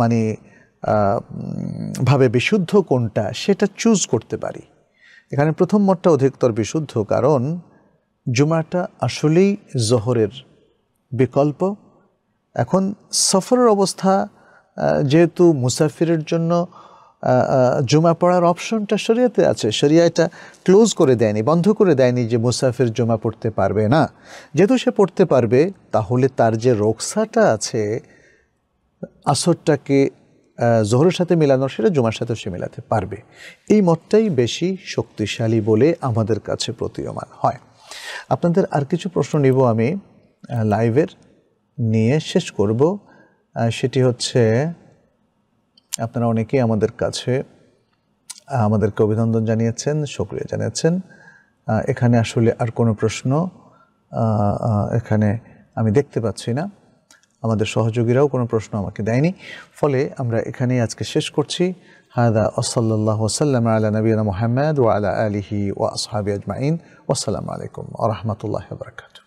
[SPEAKER 1] মানে ভাবে বিশুদ্ধ কোনটা সেটা চুজ করতে পারি এখানে প্রথম মতটা অধিকতর বিশুদ্ধ কারণ জুমাটা আসলেই জহরের বিকল্প এখন সফরের অবস্থা যেহেতু মুসাফিরের জন্য জুমা পড়ার অপশনটা শরিয়াতে আছে শরিয়া এটা ক্লোজ করে দেয়নি বন্ধ করে দেয়নি যে মুসাফির জুমা পড়তে পারবে না যেহেতু সে পড়তে পারবে তাহলে তার যে রোকসাটা আছে আসরটাকে জোহরের সাথে মেলানোর সেটা জুমার সাথে সে মেলাতে পারবে এই মতটাই বেশি শক্তিশালী বলে আমাদের কাছে প্রতীয়মান হয় আপনাদের আর কিছু প্রশ্ন নিব আমি লাইভের নিয়ে শেষ করব সেটি হচ্ছে আপনারা অনেকেই আমাদের কাছে আমাদেরকে অভিনন্দন জানিয়েছেন সক্রিয় জানিয়েছেন এখানে আসলে আর কোনো প্রশ্ন এখানে আমি দেখতে পাচ্ছি না আমাদের সহযোগীরাও কোনো প্রশ্ন আমাকে দেয়নি ফলে আমরা এখানেই আজকে শেষ করছি হায়দা ওসল্লাহ ওসাল্লাম আলা নবীনা মোহাম্মদ ও আলা আলিহি ও আসহাবি আজমাইন ওসালামু আলাইকুম আ রহমতুল্লাহ বরকাত